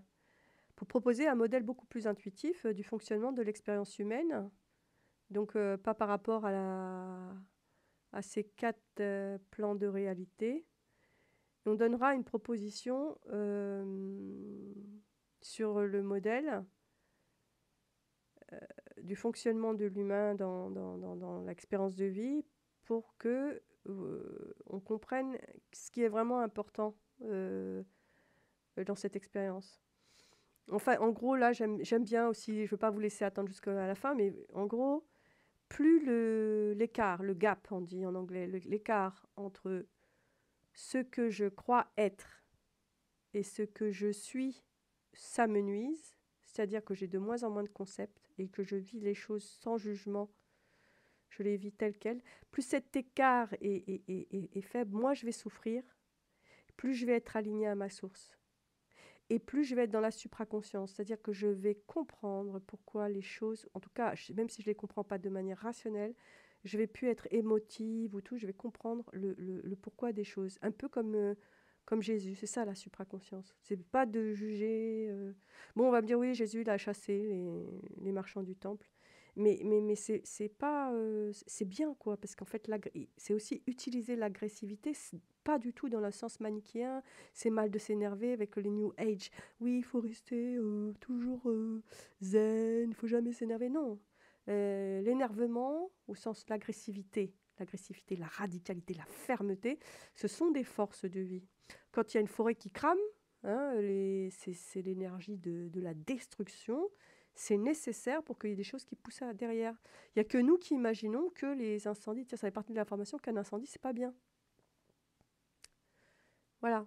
pour proposer un modèle beaucoup plus intuitif euh, du fonctionnement de l'expérience humaine. Donc, euh, pas par rapport à, ces quatre plans de réalité. on donnera une proposition sur le modèle du fonctionnement de l'humain dans l'expérience de vie pour que euh, on comprenne ce qui est vraiment important euh, dans cette expérience. Enfin, en gros, là, j'aime bien aussi, je ne veux pas vous laisser attendre jusqu'à la fin, mais en gros, plus l'écart, le, gap, on dit en anglais, l'écart entre ce que je crois être et ce que je suis ça me nuise, c'est-à-dire que j'ai de moins en moins de concepts et que je vis les choses sans jugement je les vis telles quelles, plus cet écart est, faible, moi je vais souffrir, plus je vais être aligné à ma source. Et plus je vais être dans la supraconscience, c'est-à-dire que je vais comprendre pourquoi les choses, en tout cas, même si je ne les comprends pas de manière rationnelle, je vais plus être émotive ou tout, je vais comprendre le, pourquoi des choses. Un peu comme euh, comme Jésus. C'est ça la supraconscience. n'est pas de juger. Euh, bon, on va me dire oui, Jésus l'a chassé les marchands du temple. Mais, mais, mais c'est, c'est pas. Euh, c'est bien, quoi, parce qu'en fait, c'est aussi utiliser l'agressivité, pas du tout dans le sens manichéen, c'est mal de s'énerver avec les New Age. Oui, il faut rester euh, toujours euh, zen, il faut jamais s'énerver. Non. l'énervement, au sens de l'agressivité, l'agressivité, la radicalité, la fermeté, ce sont des forces de vie. Quand il y a une forêt qui crame, hein, c'est, l'énergie de, de, la destruction c'est nécessaire pour qu'il y ait des choses qui poussent derrière. Il n'y a que nous qui imaginons que les incendies, tiens, ça fait partie de l'information qu'un incendie, c'est pas bien. Voilà.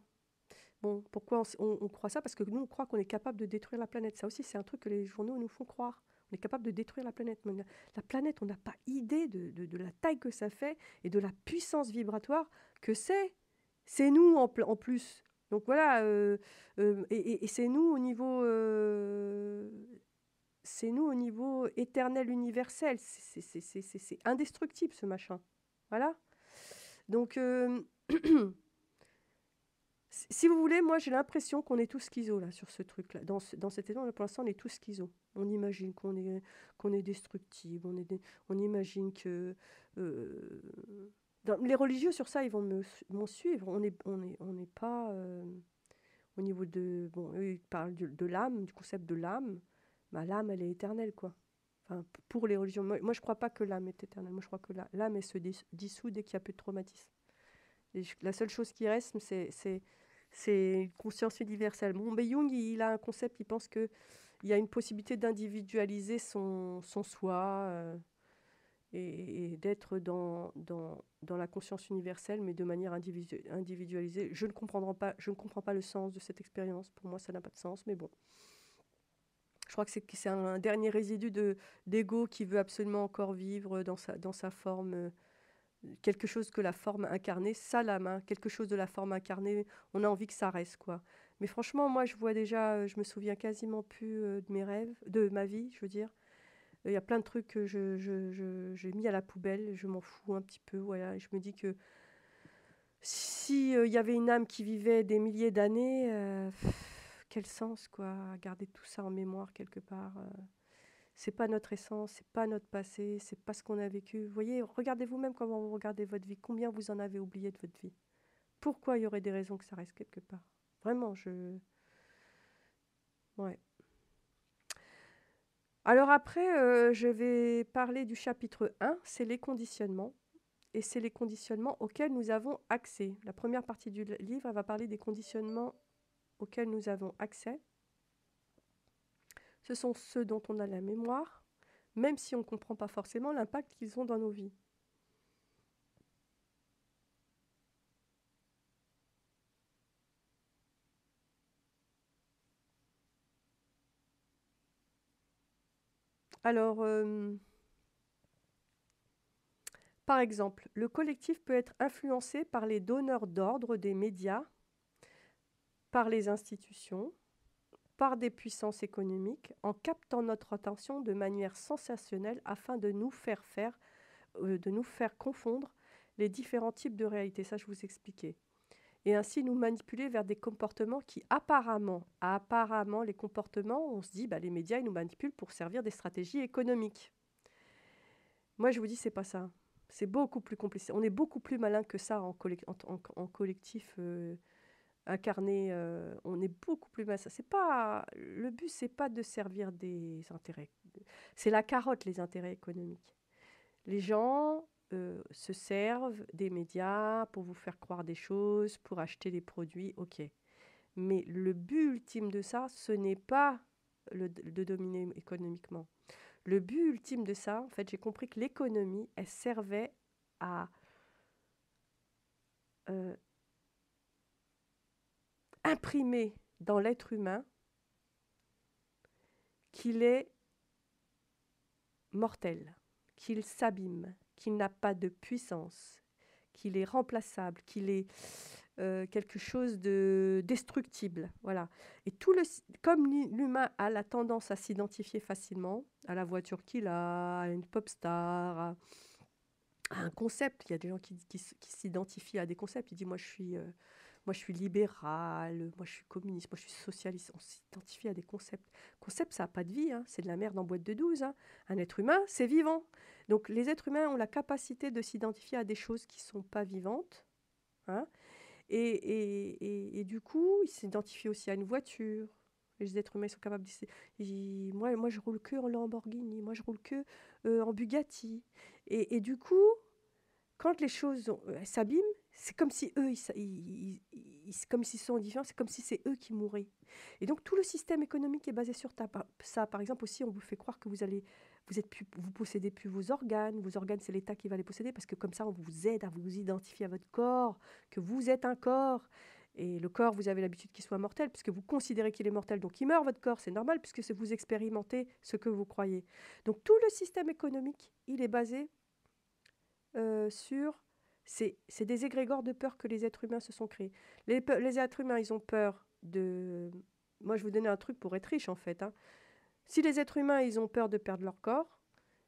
Bon, pourquoi on, croit ça Parce que nous, on croit qu'on est capable de détruire la planète. Ça aussi, c'est un truc que les journaux nous font croire. On est capable de détruire la planète. la planète, on n'a pas idée de, la taille que ça fait et de la puissance vibratoire que c'est. C'est nous en, plus. Donc voilà, euh, euh, et, c'est nous au niveau euh, c'est nous au niveau éternel, universel. C'est indestructible ce machin. Voilà. Donc, euh, si vous voulez, moi j'ai l'impression qu'on est tous schizo là sur ce truc-là. Dans, dans cet état, pour l'instant, on est tous schizo. On imagine qu'on est, qu'on est destructible, on, imagine que. Euh, les religieux sur ça, ils vont m'en suivre. On n'est on est, on est pas. Euh, au niveau de. Bon, ils parlent de l'âme, du concept de l'âme. Bah, l'âme, elle est éternelle, quoi. Enfin, pour les religions. Moi, je ne crois pas que l'âme est éternelle. Moi, je crois que l'âme, elle se dissout dès qu'il n'y a plus de traumatisme. la seule chose qui reste, c'est une conscience universelle. Bon, mais Jung, il, a un concept, il pense qu'il y a une possibilité d'individualiser son, son, soi euh, et, d'être dans, dans, dans, la conscience universelle, mais de manière individu, individualisée. Je ne, comprendrai pas, je ne comprends pas le sens de cette expérience. Pour moi, ça n'a pas de sens, mais bon. Je crois que c'est un, dernier résidu d'ego qui veut absolument encore vivre dans sa, forme. Euh, quelque chose que la forme incarnée, ça la main, quelque chose de la forme incarnée, on a envie que ça reste quoi. Mais franchement, moi je vois déjà, euh, je me souviens quasiment plus euh, de mes rêves, de ma vie, je veux dire. Il y a plein de trucs que j'ai mis à la poubelle, je m'en fous un petit peu, je me dis que s'il il y avait une âme qui vivait des milliers d'années, quel sens, quoi, garder tout ça en mémoire quelque part. Ce euh. c'est pas notre essence, c'est pas notre passé, c'est pas ce qu'on a vécu. Vous voyez, regardez vous-même comment vous regardez votre vie, combien vous en avez oublié de votre vie. Pourquoi il y aurait des raisons que ça reste quelque part Vraiment, je. Ouais. Alors après, euh, je vais parler du chapitre 1, c'est les conditionnements. Et c'est les conditionnements auxquels nous avons accès. La première partie du livre, va parler des conditionnements auxquels nous avons accès, ce sont ceux dont on a la mémoire, même si on ne comprend pas forcément l'impact qu'ils ont dans nos vies. Alors, euh, par exemple, le collectif peut être influencé par les donneurs d'ordre des médias par les institutions, par des puissances économiques, en captant notre attention de manière sensationnelle afin de nous faire faire, euh, de nous faire confondre les différents types de réalités. Ça, je vous expliquais. Et ainsi nous manipuler vers des comportements qui apparemment, apparemment, les comportements, on se dit, bah, les médias, ils nous manipulent pour servir des stratégies économiques. Moi, je vous dis, c'est pas ça. C'est beaucoup plus compliqué. On est beaucoup plus malin que ça en, collectif. Euh, incarner. Euh, on est beaucoup plus ça C'est pas le but, c'est pas de servir des intérêts. C'est la carotte les intérêts économiques. Les gens euh, se servent des médias pour vous faire croire des choses, pour acheter des produits. Ok, mais le but ultime de ça, ce n'est pas de dominer économiquement. Le but ultime de ça, en fait, j'ai compris que l'économie, elle servait à euh, Imprimé dans l'être humain qu'il est mortel, qu'il s'abîme, qu'il n'a pas de puissance, qu'il est remplaçable, qu'il est euh, quelque chose de destructible. Voilà. Et tout le, comme l'humain a la tendance à s'identifier facilement à la voiture qu'il a, à une pop star, à, un concept, il y a des gens qui, s'identifient à des concepts. il disent Moi, je suis. Euh, moi je suis libéral, moi je suis communiste, moi je suis socialiste. On s'identifie à des concepts. Concept, ça n'a pas de vie, hein. c'est de la merde en boîte de 12. Hein. Un être humain, c'est vivant. Donc les êtres humains ont la capacité de s'identifier à des choses qui ne sont pas vivantes. Hein. Et, et, et, du coup, ils s'identifient aussi à une voiture. Les êtres humains sont capables de... Moi, moi, je roule que en Lamborghini, moi, je roule que euh, en Bugatti. et du coup, quand les choses euh, s'abîment, c'est comme si eux, ils, comme s'ils sont indifférents, c'est comme si c'est eux qui mouraient. Et donc tout le système économique est basé sur ça. Par exemple aussi, on vous fait croire que vous allez, vous êtes plus, vous possédez plus vos organes. Vos organes, c'est l'État qui va les posséder parce que comme ça, on vous aide à vous identifier à votre corps, que vous êtes un corps. Et le corps, vous avez l'habitude qu'il soit mortel, puisque vous considérez qu'il est mortel, donc il meurt votre corps, c'est normal, puisque vous expérimentez ce que vous croyez. Donc tout le système économique, il est basé euh, sur c'est des égrégores de peur que les êtres humains se sont créés. Les, êtres humains, ils ont peur de... Moi, je vous donnais un truc pour être riche, en fait. Hein. Si les êtres humains, ils ont peur de perdre leur corps,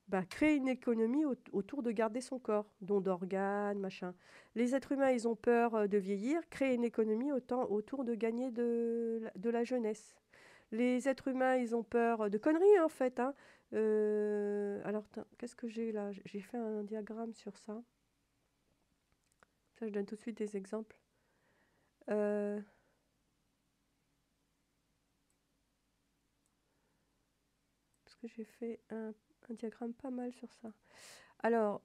bah, créer une économie autour de garder son corps, dont d'organes, machin. Les êtres humains, ils ont peur euh, de vieillir, créer une économie autour de gagner de, la jeunesse. Les êtres humains, ils ont peur euh, de conneries, en fait. Hein. Euh, alors, qu'est-ce que j'ai là J'ai fait un diagramme sur ça. Ça, je donne tout de suite des exemples. Euh, parce que j'ai fait un, diagramme pas mal sur ça. Alors,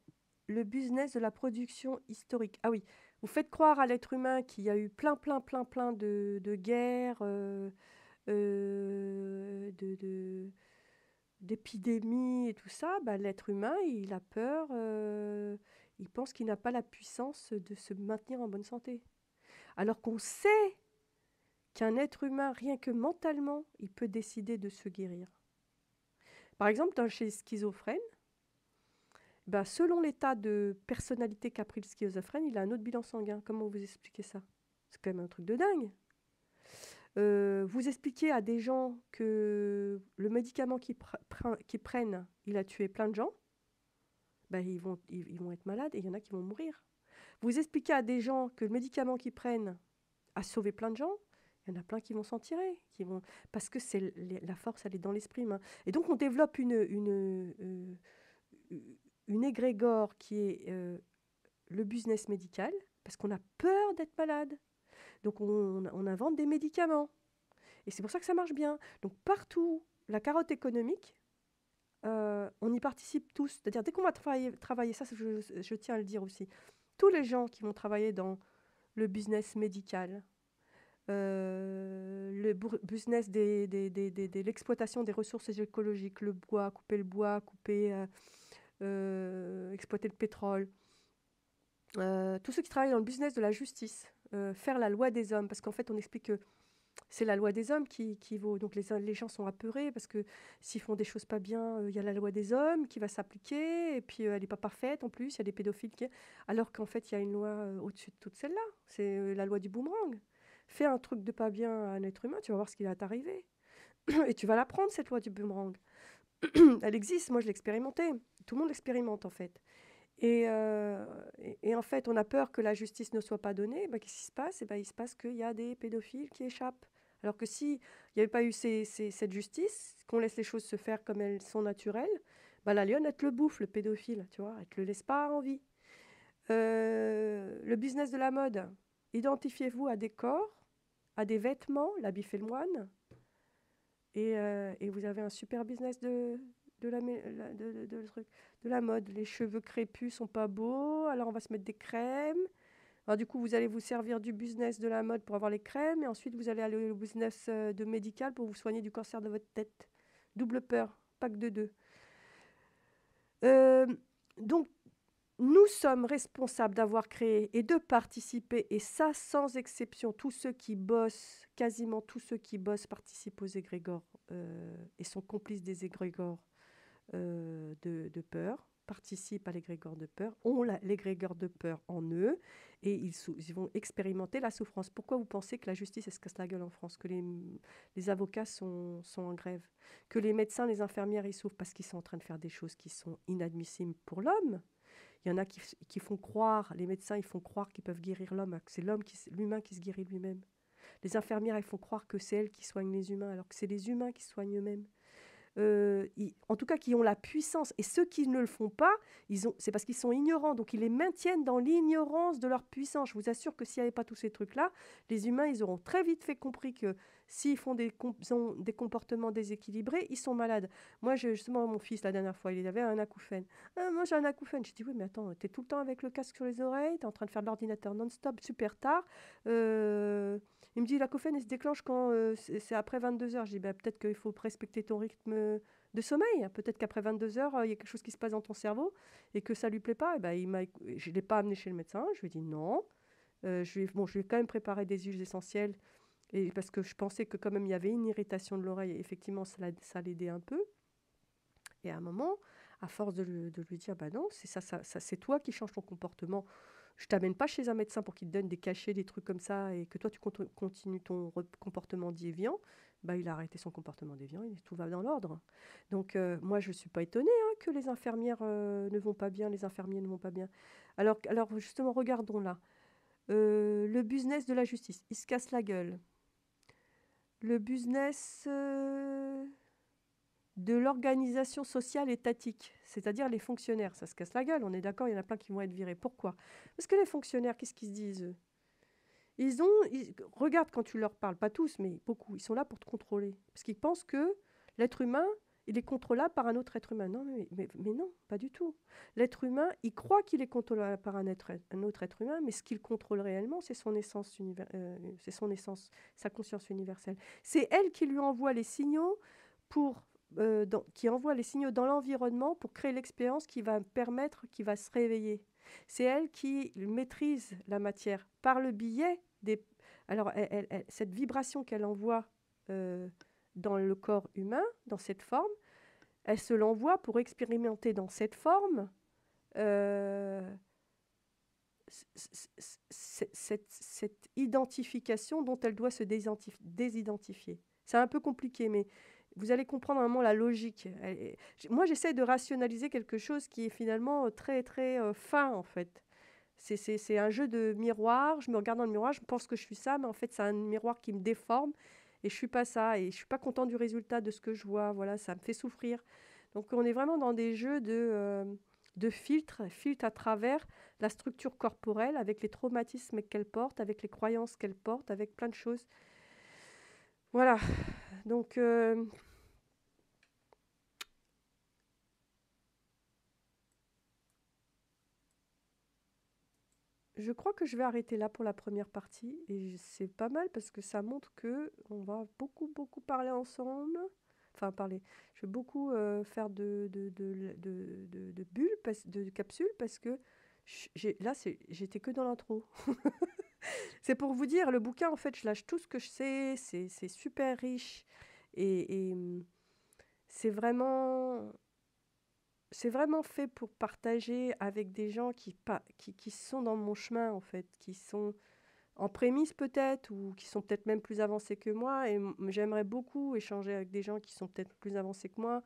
le business de la production historique. Ah oui, vous faites croire à l'être humain qu'il y a eu plein, plein, plein, plein de, de guerres, euh, euh, de, d'épidémies et tout ça. Bah, l'être humain, il a peur il pense qu'il n'a pas la puissance de se maintenir en bonne santé. Alors qu'on sait qu'un être humain, rien que mentalement, il peut décider de se guérir. Par exemple, dans chez schizophrène, ben, selon l'état de personnalité qu'a pris le schizophrène, il a un autre bilan sanguin. Comment vous expliquez ça C'est quand même un truc de dingue. Euh, vous expliquez à des gens que le médicament qu'ils prennent, il a tué plein de gens, ben, ils, vont, ils, vont être malades et il y en a qui vont mourir. Vous expliquez à des gens que le médicament qu'ils prennent a sauvé plein de gens, il y en a plein qui vont s'en tirer, qui vont parce que c'est la force, elle est dans l'esprit Et donc on développe une une, euh, égrégore qui est euh, le business médical parce qu'on a peur d'être malade. Donc on, invente des médicaments et c'est pour ça que ça marche bien. Donc partout la carotte économique, euh, on y participe tous. C'est-à-dire, dès qu'on va travailler, ça, je, tiens à le dire aussi, tous les gens qui vont travailler dans le business médical, euh, le business de l'exploitation des ressources écologiques, le bois, couper le bois, couper, euh, exploiter le pétrole, tous ceux qui travaillent dans le business de la justice, faire la loi des hommes, parce qu'en fait, on explique que c'est la loi des hommes qui, vaut. Donc les, gens sont apeurés parce que s'ils font des choses pas bien, euh, il y a la loi des hommes qui va s'appliquer. Et puis euh, elle n'est pas parfaite en plus, il y a des pédophiles qui... Alors qu'en fait, il y a une loi euh, au-dessus de toutes celles là C'est la loi du boomerang. Fais un truc de pas bien à un être humain, tu vas voir ce qui va t'arriver. et tu vas l'apprendre, cette loi du boomerang. elle existe, moi je l'ai expérimentée. Tout le monde l'expérimente en fait. Euh, et, en fait, on a peur que la justice ne soit pas donnée. Bah, qu'est-ce qui se passe et eh ben, Il se passe qu'il y a des pédophiles qui échappent. Alors que s'il n'y avait pas eu cette justice, qu'on laisse les choses se faire comme elles sont naturelles, bah, la lionne, elle te le bouffe, le pédophile, tu vois, elle te le laisse pas en vie. Euh, le business de la mode, identifiez-vous à des corps, à des vêtements, l'habit fait le moine, et euh, vous avez un super business de, de la, de, la mode. Les cheveux crépus sont pas beaux, alors on va se mettre des crèmes. Alors, du coup, vous allez vous servir du business de la mode pour avoir les crèmes, et ensuite vous allez aller au business euh, de médical pour vous soigner du cancer de votre tête. Double peur, pack de deux. Euh, donc, nous sommes responsables d'avoir créé et de participer, et ça sans exception. Tous ceux qui bossent, quasiment tous ceux qui bossent, participent aux égrégores euh, et sont complices des égrégores. Euh, de, peur, participent à l'égrégore de peur, ont l'égrégore de peur en eux et ils, vont expérimenter la souffrance. Pourquoi vous pensez que la justice elle se casse la gueule en France, que les, avocats sont, en grève, que les médecins, les infirmières, ils souffrent parce qu'ils sont en train de faire des choses qui sont inadmissibles pour l'homme il y en a qui, font croire, les médecins, ils font croire qu'ils peuvent guérir l'homme, que c'est l'homme, l'humain qui se guérit lui-même. Les infirmières, elles font croire que c'est elles qui soignent les humains, alors que c'est les humains qui soignent eux-mêmes. Euh, en tout cas qui ont la puissance. Et ceux qui ne le font pas, c'est parce qu'ils sont ignorants. Donc ils les maintiennent dans l'ignorance de leur puissance. Je vous assure que s'il n'y avait pas tous ces trucs-là, les humains, ils auront très vite fait compris que S'ils font des, des comportements déséquilibrés, ils sont malades. Moi, justement, mon fils, la dernière fois, il avait un acouphène. Ah, moi, j'ai un acouphène. J'ai dit, oui, mais attends, tu es tout le temps avec le casque sur les oreilles, es en train de faire de l'ordinateur non-stop, super tard. Euh, il me dit, l'acouphène, se déclenche quand euh, c'est après 22 heures. J'ai dit, bah, peut-être qu'il faut respecter ton rythme de sommeil. Peut-être qu'après 22 heures, euh, il y a quelque chose qui se passe dans ton cerveau et que ça lui plaît pas. Bah, il je ne l'ai pas amené chez le médecin. Je lui ai dit non. je, lui bon, je lui ai quand même préparé des huiles essentielles et parce que je pensais que quand même il y avait une irritation de l'oreille, et effectivement ça, ça l'aidait un peu. Et à un moment, à force de, lui, de lui dire, bah non, c'est ça, ça, c'est toi qui changes ton comportement. Je t'amène pas chez un médecin pour qu'il te donne des cachets, des trucs comme ça, et que toi tu continues ton comportement déviant. Bah, il a arrêté son comportement déviant et tout va dans l'ordre. Donc euh, moi, je ne suis pas étonnée hein, que les infirmières euh, ne vont pas bien, les infirmiers ne vont pas bien. Alors, alors justement, regardons là. Euh, le business de la justice, il se casse la gueule le business euh, de l'organisation sociale étatique, c'est-à-dire les fonctionnaires. Ça se casse la gueule, on est d'accord, il y en a plein qui vont être virés. Pourquoi Parce que les fonctionnaires, qu'est-ce qu'ils se disent ils ont, ils, regarde quand tu leur parles, pas tous, mais beaucoup, ils sont là pour te contrôler. Parce qu'ils pensent que l'être humain, il est contrôlable par un autre être humain. Non, mais, non, pas du tout. L'être humain, il croit qu'il est contrôlable par un, autre être humain, mais ce qu'il contrôle réellement, c'est son, essence euh, c'est son essence, sa conscience universelle. C'est elle qui lui envoie les signaux pour euh, dans, qui envoie les signaux dans l'environnement pour créer l'expérience qui va permettre qui va se réveiller. C'est elle qui maîtrise la matière par le biais des... Alors, cette vibration qu'elle envoie euh, dans le corps humain, dans cette forme, elle se l'envoie pour expérimenter dans cette forme euh, cette, identification dont elle doit se désidentifier. C'est un peu compliqué, mais vous allez comprendre un moment la logique. Moi, j'essaie de rationaliser quelque chose qui est finalement très, très euh, fin, en fait. C'est un jeu de miroir. Je me regarde dans le miroir, je pense que je suis ça, mais en fait, c'est un miroir qui me déforme et je suis pas ça et je suis pas content du résultat de ce que je vois. Voilà, ça me fait souffrir. Donc on est vraiment dans des jeux de euh, de filtres, filtres à travers la structure corporelle avec les traumatismes qu'elle porte, avec les croyances qu'elle porte, avec plein de choses. Voilà. Donc euh, je crois que je vais arrêter là pour la première partie et c'est pas mal parce que ça montre que on va beaucoup beaucoup parler ensemble. Enfin parler, je vais beaucoup euh, faire de de, bulles, de capsules parce que là j'étais que dans l'intro. c'est pour vous dire, le bouquin en fait je lâche tout ce que je sais, c'est super riche et hum, c'est vraiment c'est vraiment fait pour partager avec des gens qui, qui, sont dans mon chemin, en fait, qui sont en prémisse peut-être, ou qui sont peut-être même plus avancés que moi. Et j'aimerais beaucoup échanger avec des gens qui sont peut-être plus avancés que moi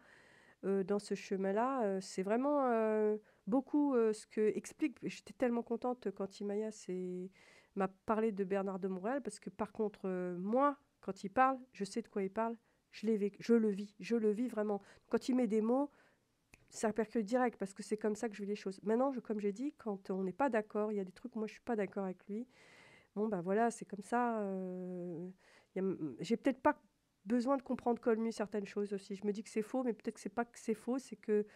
euh, dans ce chemin-là. Euh, c'est vraiment euh, beaucoup ce que explique. J'étais tellement contente quand Imaya m'a parlé de Bernard de Montréal, parce que par contre, moi, quand il parle, je sais de quoi il parle. Je, vécu, je le vis, je le vis vraiment. Quand il met des mots, ça répercute direct parce que c'est comme ça que je vis les choses. Maintenant, je, comme j'ai dit, quand on n'est pas d'accord, il y a des trucs, moi je suis pas d'accord avec lui. Bon, ben voilà, c'est comme ça. Euh, j'ai peut-être pas besoin de comprendre comme lui certaines choses aussi. Je me dis que c'est faux, mais peut-être que c'est pas que c'est faux, c'est que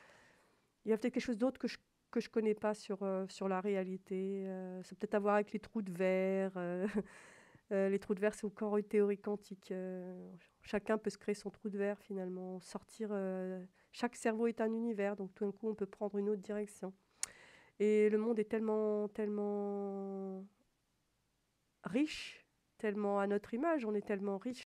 il y a peut-être quelque chose d'autre que je que je connais pas sur euh, sur la réalité. Euh, ça c'est peut-être à voir avec les trous de verre. Euh, les trous de verre, c'est encore une théorie quantique. chacun peut se créer son trou de verre finalement, sortir chaque cerveau est un univers, donc tout d'un coup, on peut prendre une autre direction. Et le monde est tellement, tellement riche, tellement à notre image, on est tellement riche.